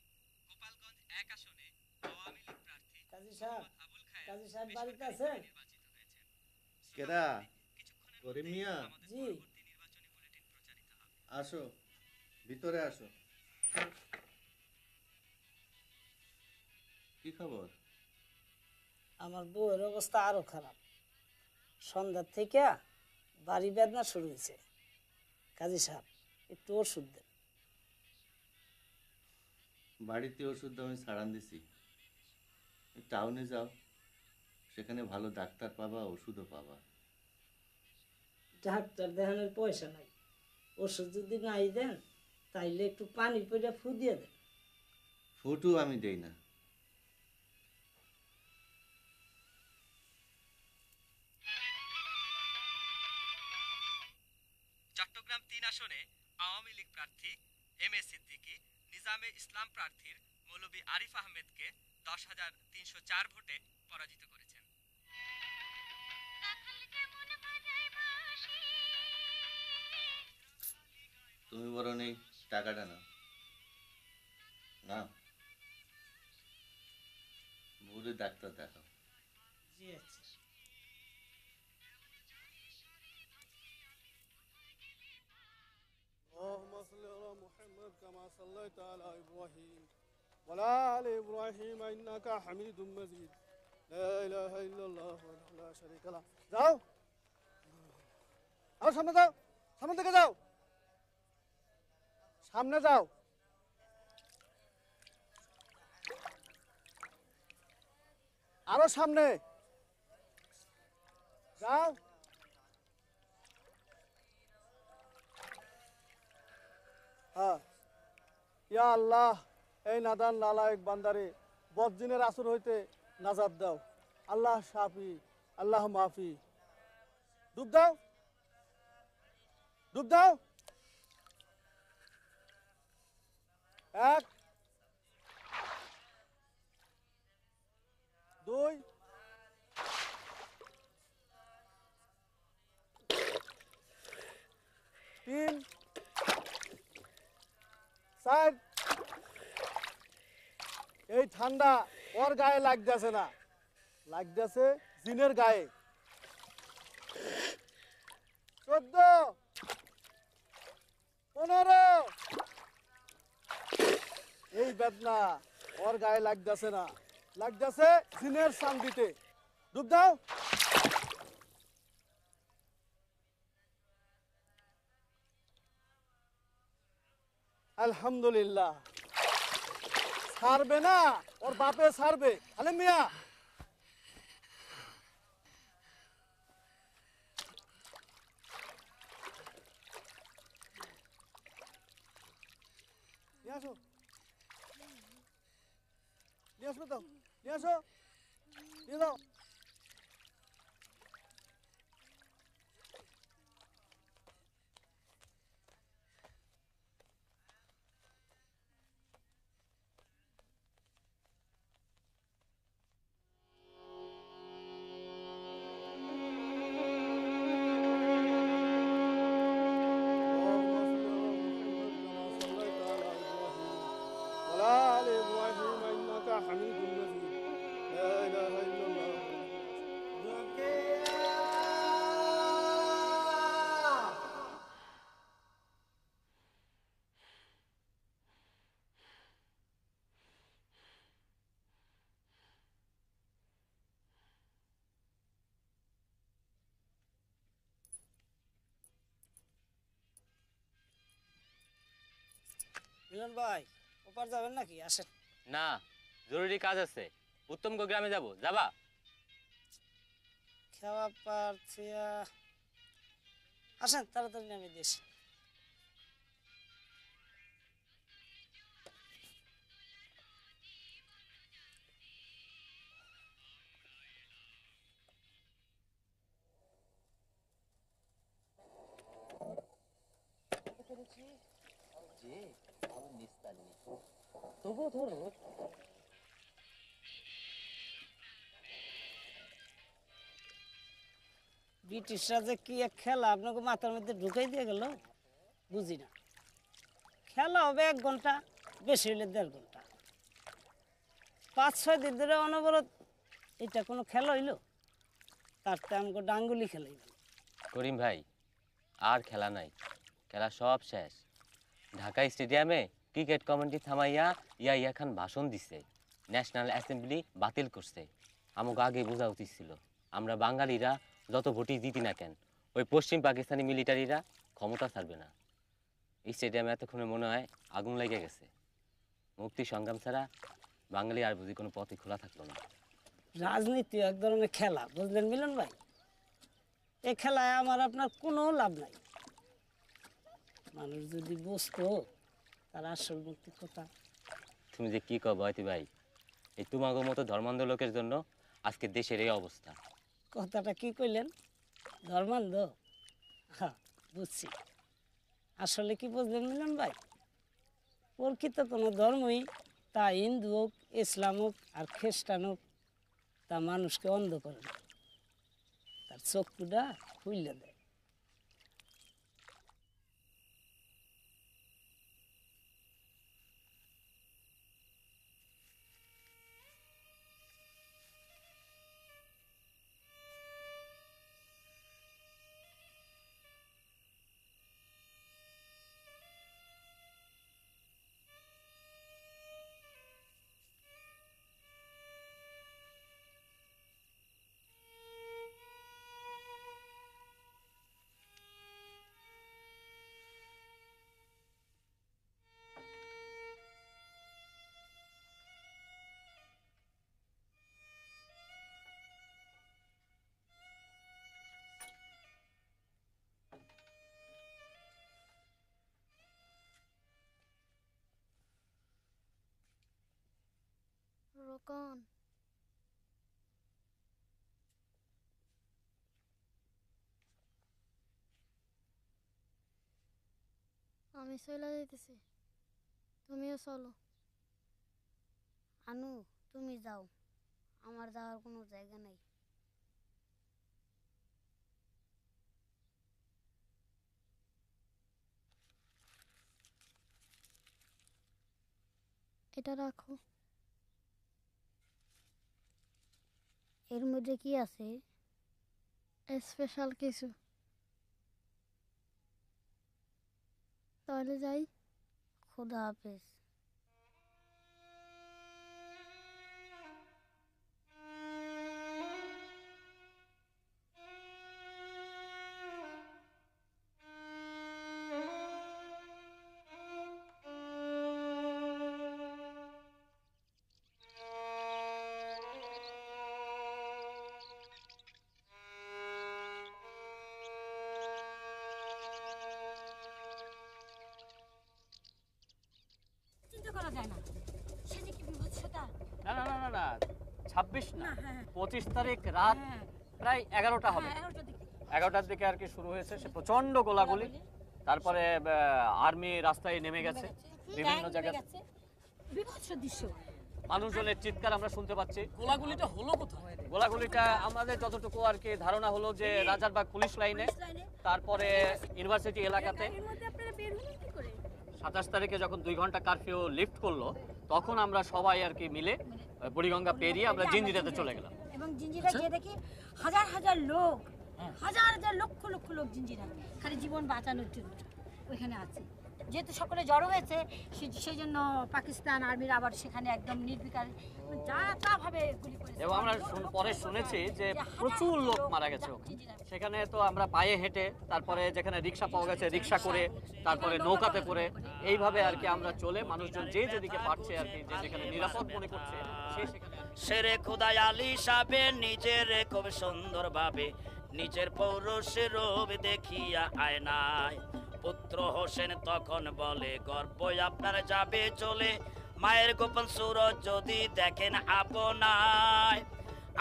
গোপালগঞ্জ এক আসনে আওয়ামী লীগ প্রার্থী আবুল খায়ের নির্বাচিত হয়েছেন কেডা করিম মিয়া জি আসো ভিতরে আসো কি খবর আমার বউয়ের অবস্থা আরও খারাপ সন্ধ্যার থেকে বাড়ি বেদনা শুরু হয়েছে কাজী সাহেব একটু ওষুধ দেন বাড়িতে ওষুধ আমি সারান দিছি টাউনে যাও সেখানে ভালো ডাক্তার পাবা ওষুধও পাবা ডাক্তার দেখানোর পয়সা নাই ওষুধ যদি নাই দেন তাইলে একটু পানি পড়ে ফুদিয়ে দেন ফুটু আমি দেই না নিজামে ইসলাম প্রার্থীর মৌলবী আরিফ আহমেদকে দশ হাজার তিনশো চার ভোটে পরাজিত করেছেন তুমি বরং এই টাকাটা না না ভুলে ডাক্তার দেখাও জি আচ্ছা اللهم صل على محمد كما صليت على إبراهيم وعلى آل إبراهيم إنك حميد مجيد لا إله إلا الله وحده لا شريك له যাও আর সামনে যাও সামনে থেকে যাও সামনে যাও আরো সামনে যাও হ্যাঁ ইয়া আল্লাহ এই নাদান নালায়ক বান্দারে বদজিনের আসর হইতে নাজাদ দাও আল্লাহ সাফি আল্লাহ মাফি ডুব দাও ডুব দাও এক দুই তিন স্যার এই ঠান্ডা ওর গায়ে লাগতেছে না লাগতেছে জিনের গায়ে চোদ্দ পনেরো এই বেদনা ওর গায়ে লাগতেছে না লাগতেছে জিনের দিতে ডুব দাও আলহামদুলিল্লাহ ছাড়বে না ওর বাপে ছাড়বে আলে মিয়া নিয়ে আসো নিয়ে আসো তো নিয়ে আসো নিয়ে দাও মিলন ভাই ওপার যাবেন নাকি আসেন না জরুরি কাজ আছে উত্তমক গ্রামে যাব যাবা খাওয়া পার্থিয়া আসেন তাড়াতাড়ি নামে দিস জি পারিনি তবুও ধরো ব্রিটিশরা যে কি এক খেলা আপনাকে মাথার মধ্যে ঢুকাই দিয়ে গেল বুঝি না খেলা হবে এক ঘন্টা বেশি হলে দেড় ঘন্টা পাঁচ ছয় দিন ধরে অনবরত এটা কোনো খেলা হইল তার তো আমাকে ডাঙ্গুলি খেলাই করিম ভাই আর খেলা নাই খেলা সব শেষ ঢাকা স্টেডিয়ামে ক্রিকেট কমিটি থামাইয়া ইয়া ইয়া খান ভাষণ দিছে ন্যাশনাল অ্যাসেম্বলি বাতিল করছে আমাকে আগে বোঝা উচিত ছিল আমরা বাঙালিরা যত ভোটই দিতি না কেন ওই পশ্চিম পাকিস্তানি মিলিটারিরা ক্ষমতা ছাড়বে না এই স্টেডিয়ামে এতক্ষণে মনে হয় আগুন লেগে গেছে মুক্তি সংগ্রাম ছাড়া বাঙালি আর বুঝি কোনো পথই খোলা থাকলো না রাজনীতি এক ধরনের খেলা বুঝলেন মিলন ভাই এ খেলায় আমার আপনার কোনো লাভ নাই মানুষ যদি বুঝতো তার আসল বলতে কথা তুমি যে কি কব হয়তো ভাই এই তোমাগো মতো ধর্মান্ধ লোকের জন্য আজকে দেশের এই অবস্থা কথাটা কি কইলেন ধর্মান্ধ হ্যাঁ বুঝছি আসলে কি বুঝলেন মিলন ভাই প্রকৃত কোনো ধর্মই তা হিন্দু হোক ইসলাম হোক আর খ্রিস্টান হোক তা মানুষকে অন্ধ করে না তার চক্ষুটা খুললে দেয় কন আমি চলে যাইতেছি তুমিও চলো আনু তুমি যাও আমার যাওয়ার কোনো জায়গা নাই এটা রাখো এর মধ্যে কি আছে স্পেশাল কিছু তাহলে যাই খুদা হাফেজ তারিখ রাত হ্যাঁ। প্রায় এগারোটা হ্যাঁ, হবে এগারোটার দিকে আর কি শুরু হয়েছে সে প্রচন্ড গোলাগুলি তারপরে আর্মি রাস্তায় নেমে গেছে বিভিন্ন জায়গায় মানুষজনের চিৎকার আমরা শুনতে পাচ্ছি গোলাগুলিটা হলো কোথায় গোলাগুলিটা আমাদের যতটুকু আর কি ধারণা হলো যে হ্যাঁ। রাজারবাগ পুলিশ লাইনে তারপরে ইউনিভার্সিটি এলাকাতে সাতাশ তারিখে যখন দুই ঘন্টা কারফিউ লিফট করলো তখন আমরা সবাই আর কি মিলে মানে বুড়িগঙ্গা পেরিয়ে আমরা জিঞ্জিরাতে চলে গেলাম এবং জিঞ্জিরা আচ্ছা। গিয়ে দেখি হাজার হাজার লোক হ্যাঁ। হাজার হাজার লক্ষ লক্ষ লোক জিঞ্জিরা খালি জীবন বাঁচানোর জন্য ওইখানে আছে যেহেতু সকলে জড়ো হয়েছে সেই জন্য পাকিস্তান আর্মির আবার সেখানে একদম নির্বিকার আমরা নৌকাতে করে এইভাবে আর কি আমরা চলে মানুষজন যে যেদিকে পারছে আর কি যেখানে নিরাপদ মনে করছে সেখানে সেরে খোদায় আলি সাবে নিজের খুব সুন্দর ভাবে নিজের পৌরুষের রূপ দেখিয়া নাই পুত্র হোসেন তখন বলে গর্ব আপনার যাবে চলে মায়ের গোপন সুর যদি দেখেন আপনায়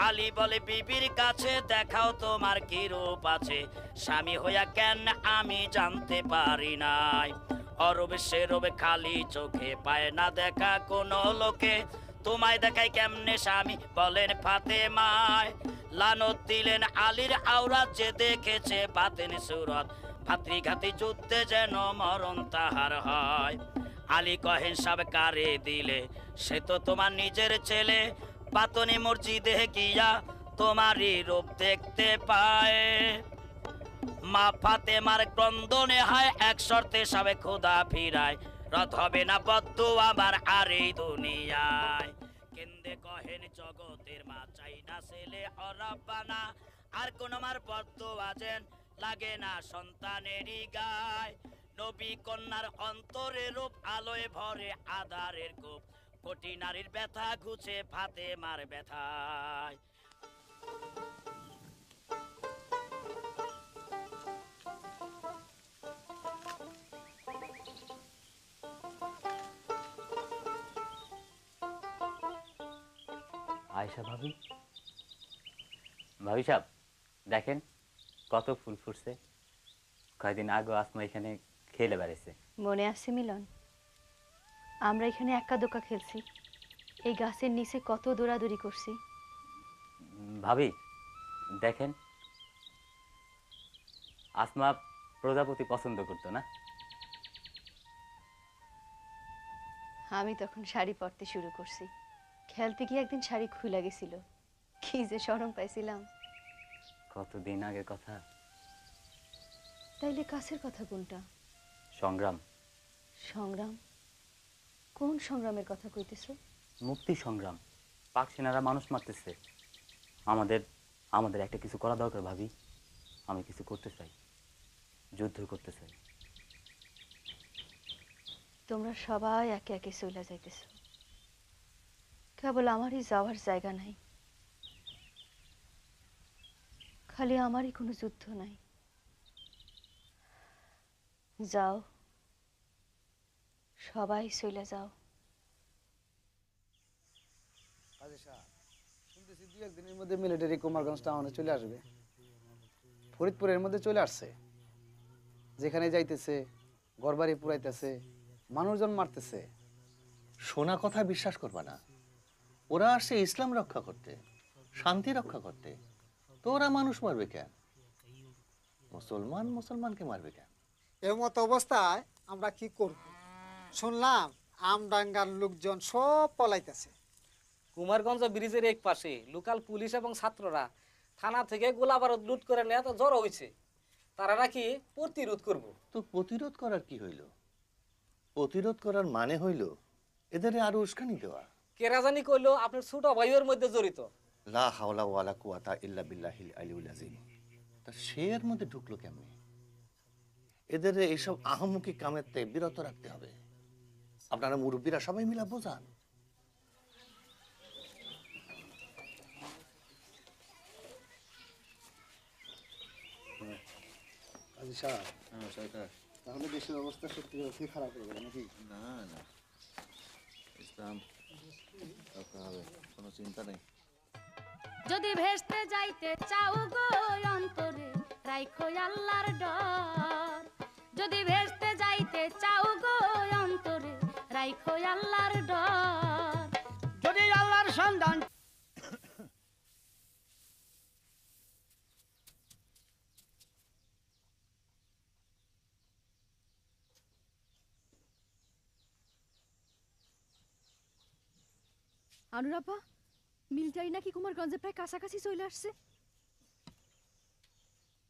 আলী বলে বিবির কাছে দেখাও তোমার কি রূপ আছে স্বামী হইয়া কেন আমি জানতে পারি নাই অরূপ সে খালি চোখে পায় না দেখা কোনো লোকে তোমায় দেখাই কেমনে স্বামী বলেন ফাতে মায় লানত দিলেন আলীর আওরাত যে দেখেছে পাতেন সুরত ভাতৃঘাতী যুদ্ধে যেন মরণ তাহার হয় আলী কহেন সব কারে দিলে সে তো তোমার নিজের ছেলে মর্জি মসজিদে গিয়া তোমারই রূপ দেখতে পায় মা ফাতেমার ক্রন্দনে হয় এক শর্তে সবে খোদা ফিরায় রথ হবে না বদ্ধু আমার আর এই দুনিয়ায় কেন্দে কহেন জগতের মা চাই না ছেলে অরব্বানা আর কোন আমার বদ্ধ আছেন লাগে না সন্তানেরই গায় নবী কন্যার অন্তরে রূপ আলোয় ভরে আধারের গোপ কোটি নারীর ব্যথা ঘুছে ফাতে মার ব্যথায় আয়সা ভাবি ভাবি সাহেব দেখেন কত ফুল ফুটছে কয়েকদিন আগে আসমা এখানে খেলে বেড়েছে মনে আছে মিলন আমরা এখানে একা দোকা খেলছি এই গাছের নিচে কত দৌড়াদৌড়ি করছি ভাবি দেখেন আসমা প্রজাপতি পছন্দ করতো না আমি তখন শাড়ি পরতে শুরু করছি খেলতে গিয়ে একদিন শাড়ি খুলে গেছিল কি যে শরম পাইছিলাম কতদিন আগের কথা তাইলে কাছের কথা কোনটা সংগ্রাম সংগ্রাম কোন সংগ্রামের কথা কইতেছ মুক্তি সংগ্রাম পাক সেনারা মানুষ মারতেছে আমাদের আমাদের একটা কিছু করা দরকার ভাবি আমি কিছু করতে চাই যুদ্ধ করতে চাই তোমরা সবাই একে একে চলে যাইতেছো কেবল আমারই যাওয়ার জায়গা নাই খালি আমারই কোনো যুদ্ধ নাই যাও সবাই চলে যাও শুনতেছি দু একদিনের মধ্যে মিলিটারি কুমারগঞ্জ টাউনে চলে আসবে ফরিদপুরের মধ্যে চলে আসছে যেখানে যাইতেছে ঘর বাড়ি পুরাইতেছে মানুষজন মারতেছে শোনা কথা বিশ্বাস করবা না ওরা আসছে ইসলাম রক্ষা করতে শান্তি রক্ষা করতে তো ওরা মানুষ মারবে কেন মুসলমান মুসলমানকে মারবে কেন এমত অবস্থায় আমরা কি করব শুনলাম আমডাঙ্গার লোকজন সব পলাইতেছে কুমারগঞ্জ ব্রিজের এক পাশে লোকাল পুলিশ এবং ছাত্ররা থানা থেকে গোলা বারুদ লুট করে নেওয়া তো জড়ো হয়েছে তারা নাকি প্রতিরোধ করব তো প্রতিরোধ করার কি হইল প্রতিরোধ করার মানে হইল এদের আরো উস্কানি দেওয়া কেরাজানি করলো আপনার ছোট ভাইয়ের মধ্যে জড়িত লা হাওলা ওয়ালা কুয়াতা ইল্লা বিল্লাহিল আলিউল আজিম তা সে এর মধ্যে ঢুকলো কেমনে এদের এইসব আহমুখী কামেতে বিরত রাখতে হবে আপনারা মুরব্বীরা সবাই মিলা বোঝান হ্যাঁ, তাহলে দেশের অবস্থা সত্যি খারাপ হয়ে গেল নাকি না না ইসলাম যদি ভেসতে যাইতে চাও গো অন্তরে রাইখো আল্লাহর ডর যদি ভেসতে যাইতে চাও গো অন্তরে রাইখো আল্লাহর ডর যদি আল্লাহর সন্ধান আনুরাপা মিলিটারি নাকি কুমারগঞ্জে প্রায় কাছাকাছি চলে আসছে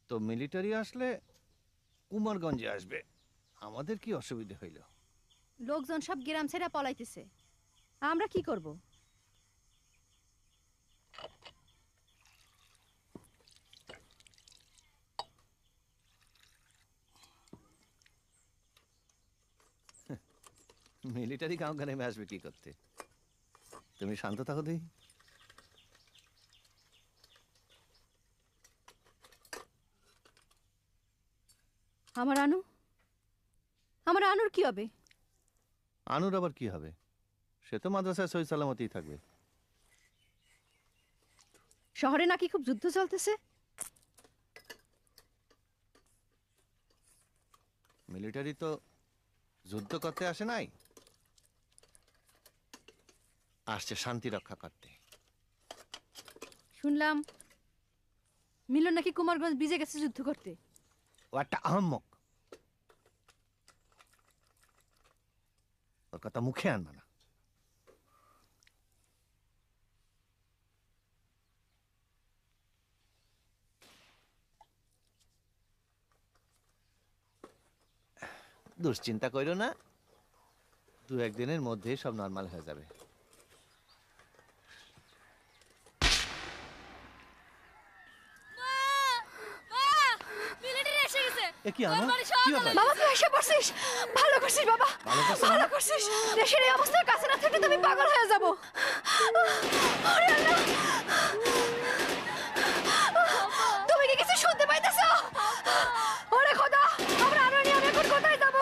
তো মিলিটারি আসলে কুমারগঞ্জে আসবে আমাদের কি অসুবিধা হইল লোকজন সব গ্রাম ছেড়া পলাইতেছে আমরা কি করব মিলিটারি গাঁও গ্রামে আসবে কি করতে তুমি শান্ত থাকো দিই আমার আনু আমার আনুর কি হবে আনুর আবার কি হবে সে তো মাদ্রাসায় সহি সালামতেই থাকবে শহরে নাকি খুব যুদ্ধ চলতেছে মিলিটারি তো যুদ্ধ করতে আসে নাই আসছে শান্তি রক্ষা করতে শুনলাম মিলন নাকি কুমারগঞ্জ বিজে গেছে যুদ্ধ করতে ও একটা আহম্মক ওর কথা মুখে আনবে না দুশ্চিন্তা করো না দু একদিনের মধ্যে সব নর্মাল হয়ে যাবে এ তুমি কি কিছু শুনতে পাইতেছ ওরে খোদা আমরা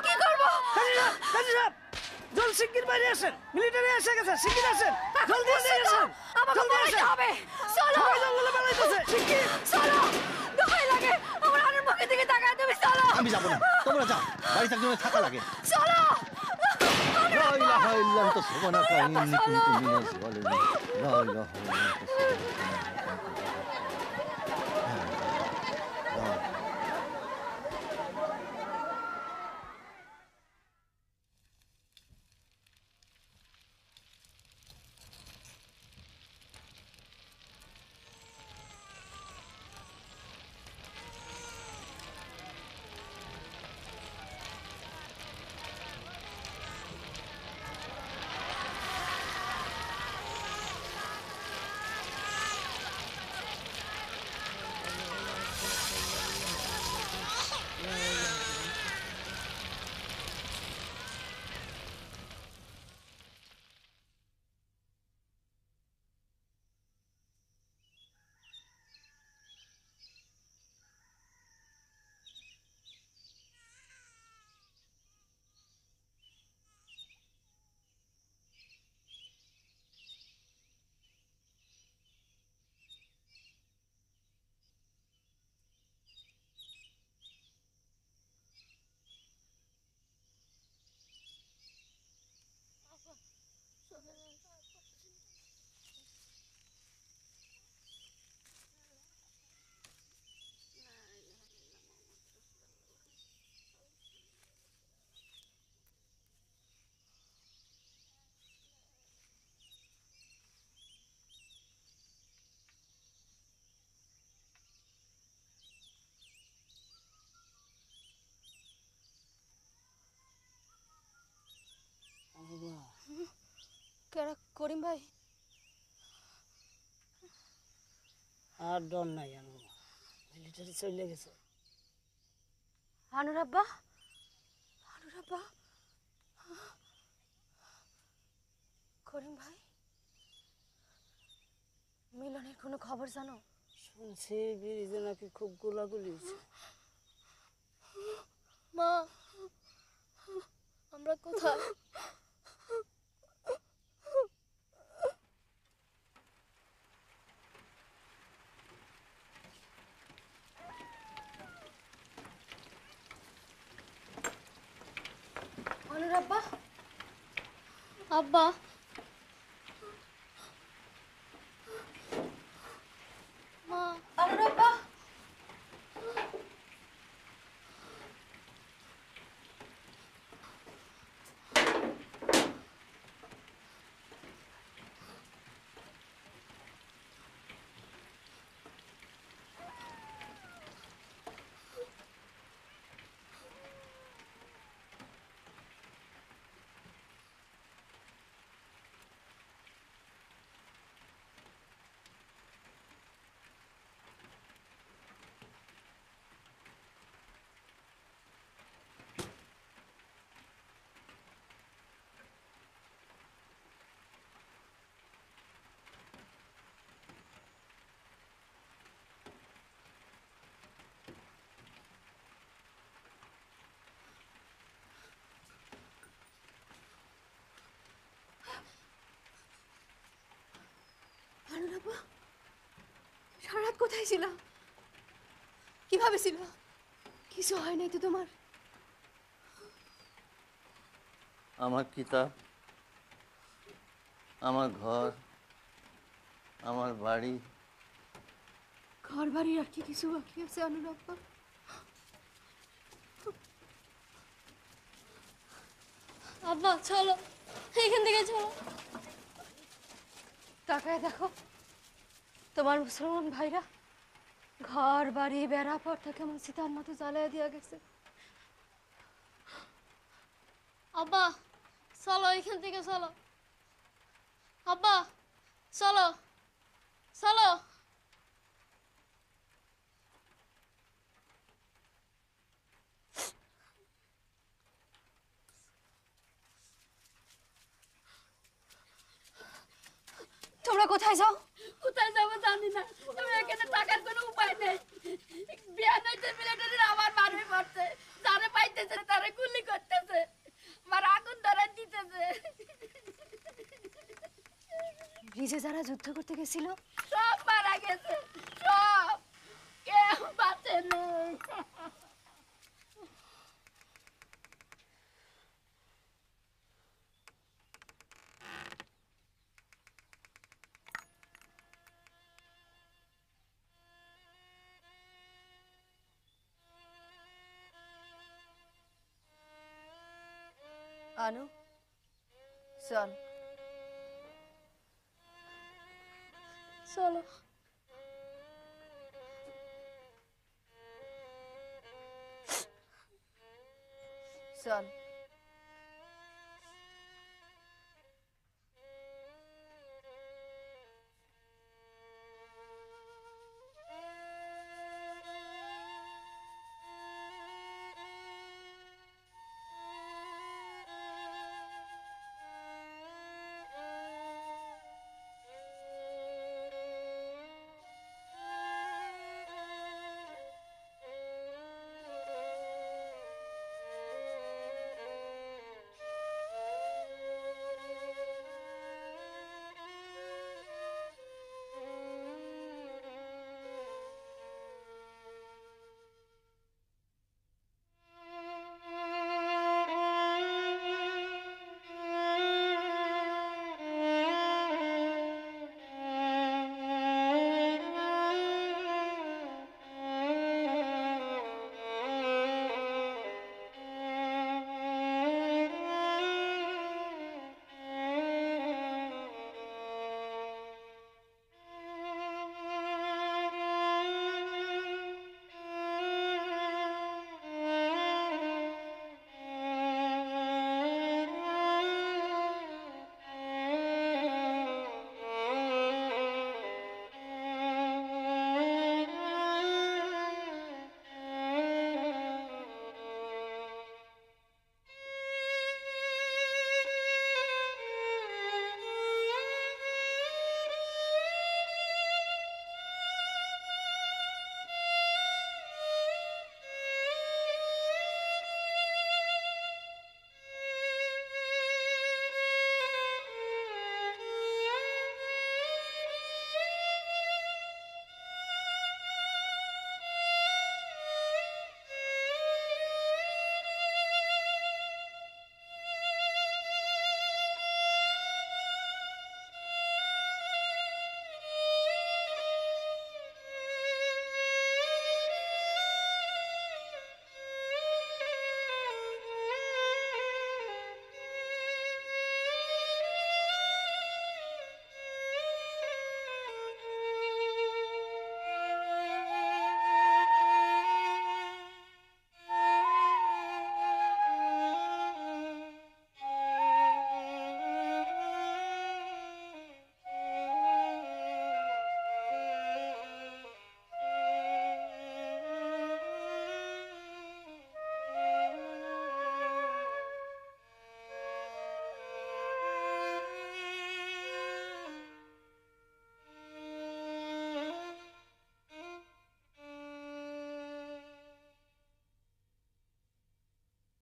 কি করবো জল শিগগির বাইরে আসেন মিলিটারি আসেন জলদি আসেন আমাকে হবে চলো চলো চোখের দিকে তাকায় তুমি চলো আমি যাবো না তোমরা যাও বাড়ি থাকতে থাকা লাগে চলো لا إله إلا أنت سبحانك إني كنت من الظالمين لا إله إلا أنت سبحانك ভাই আর ডর নাই আনু মিলিটারি চলে গেছে আনুর আব্বা করিম ভাই মিলনের কোনো খবর জানো শুনছি ব্রিজে নাকি খুব গোলাগুলি হয়েছে মা আমরা কোথায় Abba. হারুনাপা সারা রাত কোথায় ছিল কিভাবে ছিল কিছু হয় নাই তো তোমার আমার কিতাব আমার ঘর আমার বাড়ি ঘর বাড়ির আর কি কিছু বাকি আছে অনুরাগপা আব্বা চলো এখান থেকে চলো তাকায় দেখো তোমার মুসলমান ভাইরা ঘর বাড়ি বেড়া পর্দা কেমন সীতার মতো জ্বালায় দিয়া গেছে আব্বা চলো এখান থেকে চলো আব্বা চলো চলো তোমরা কোথায় যাও কোথায় যাবো জানি না তুমি এখানে টাকার কোনো উপায় নেই বিয়ানাইতে মিলিটারির আমার মারবে মারছে তারে পাইতেছে তারে গুলি করতেছে আমার আগুন ধরে দিতেছে ব্রিজে যারা যুদ্ধ করতে গেছিল সব মারা গেছে সব কেউ বাঁচে নেই Anu? Son. Solo. Son.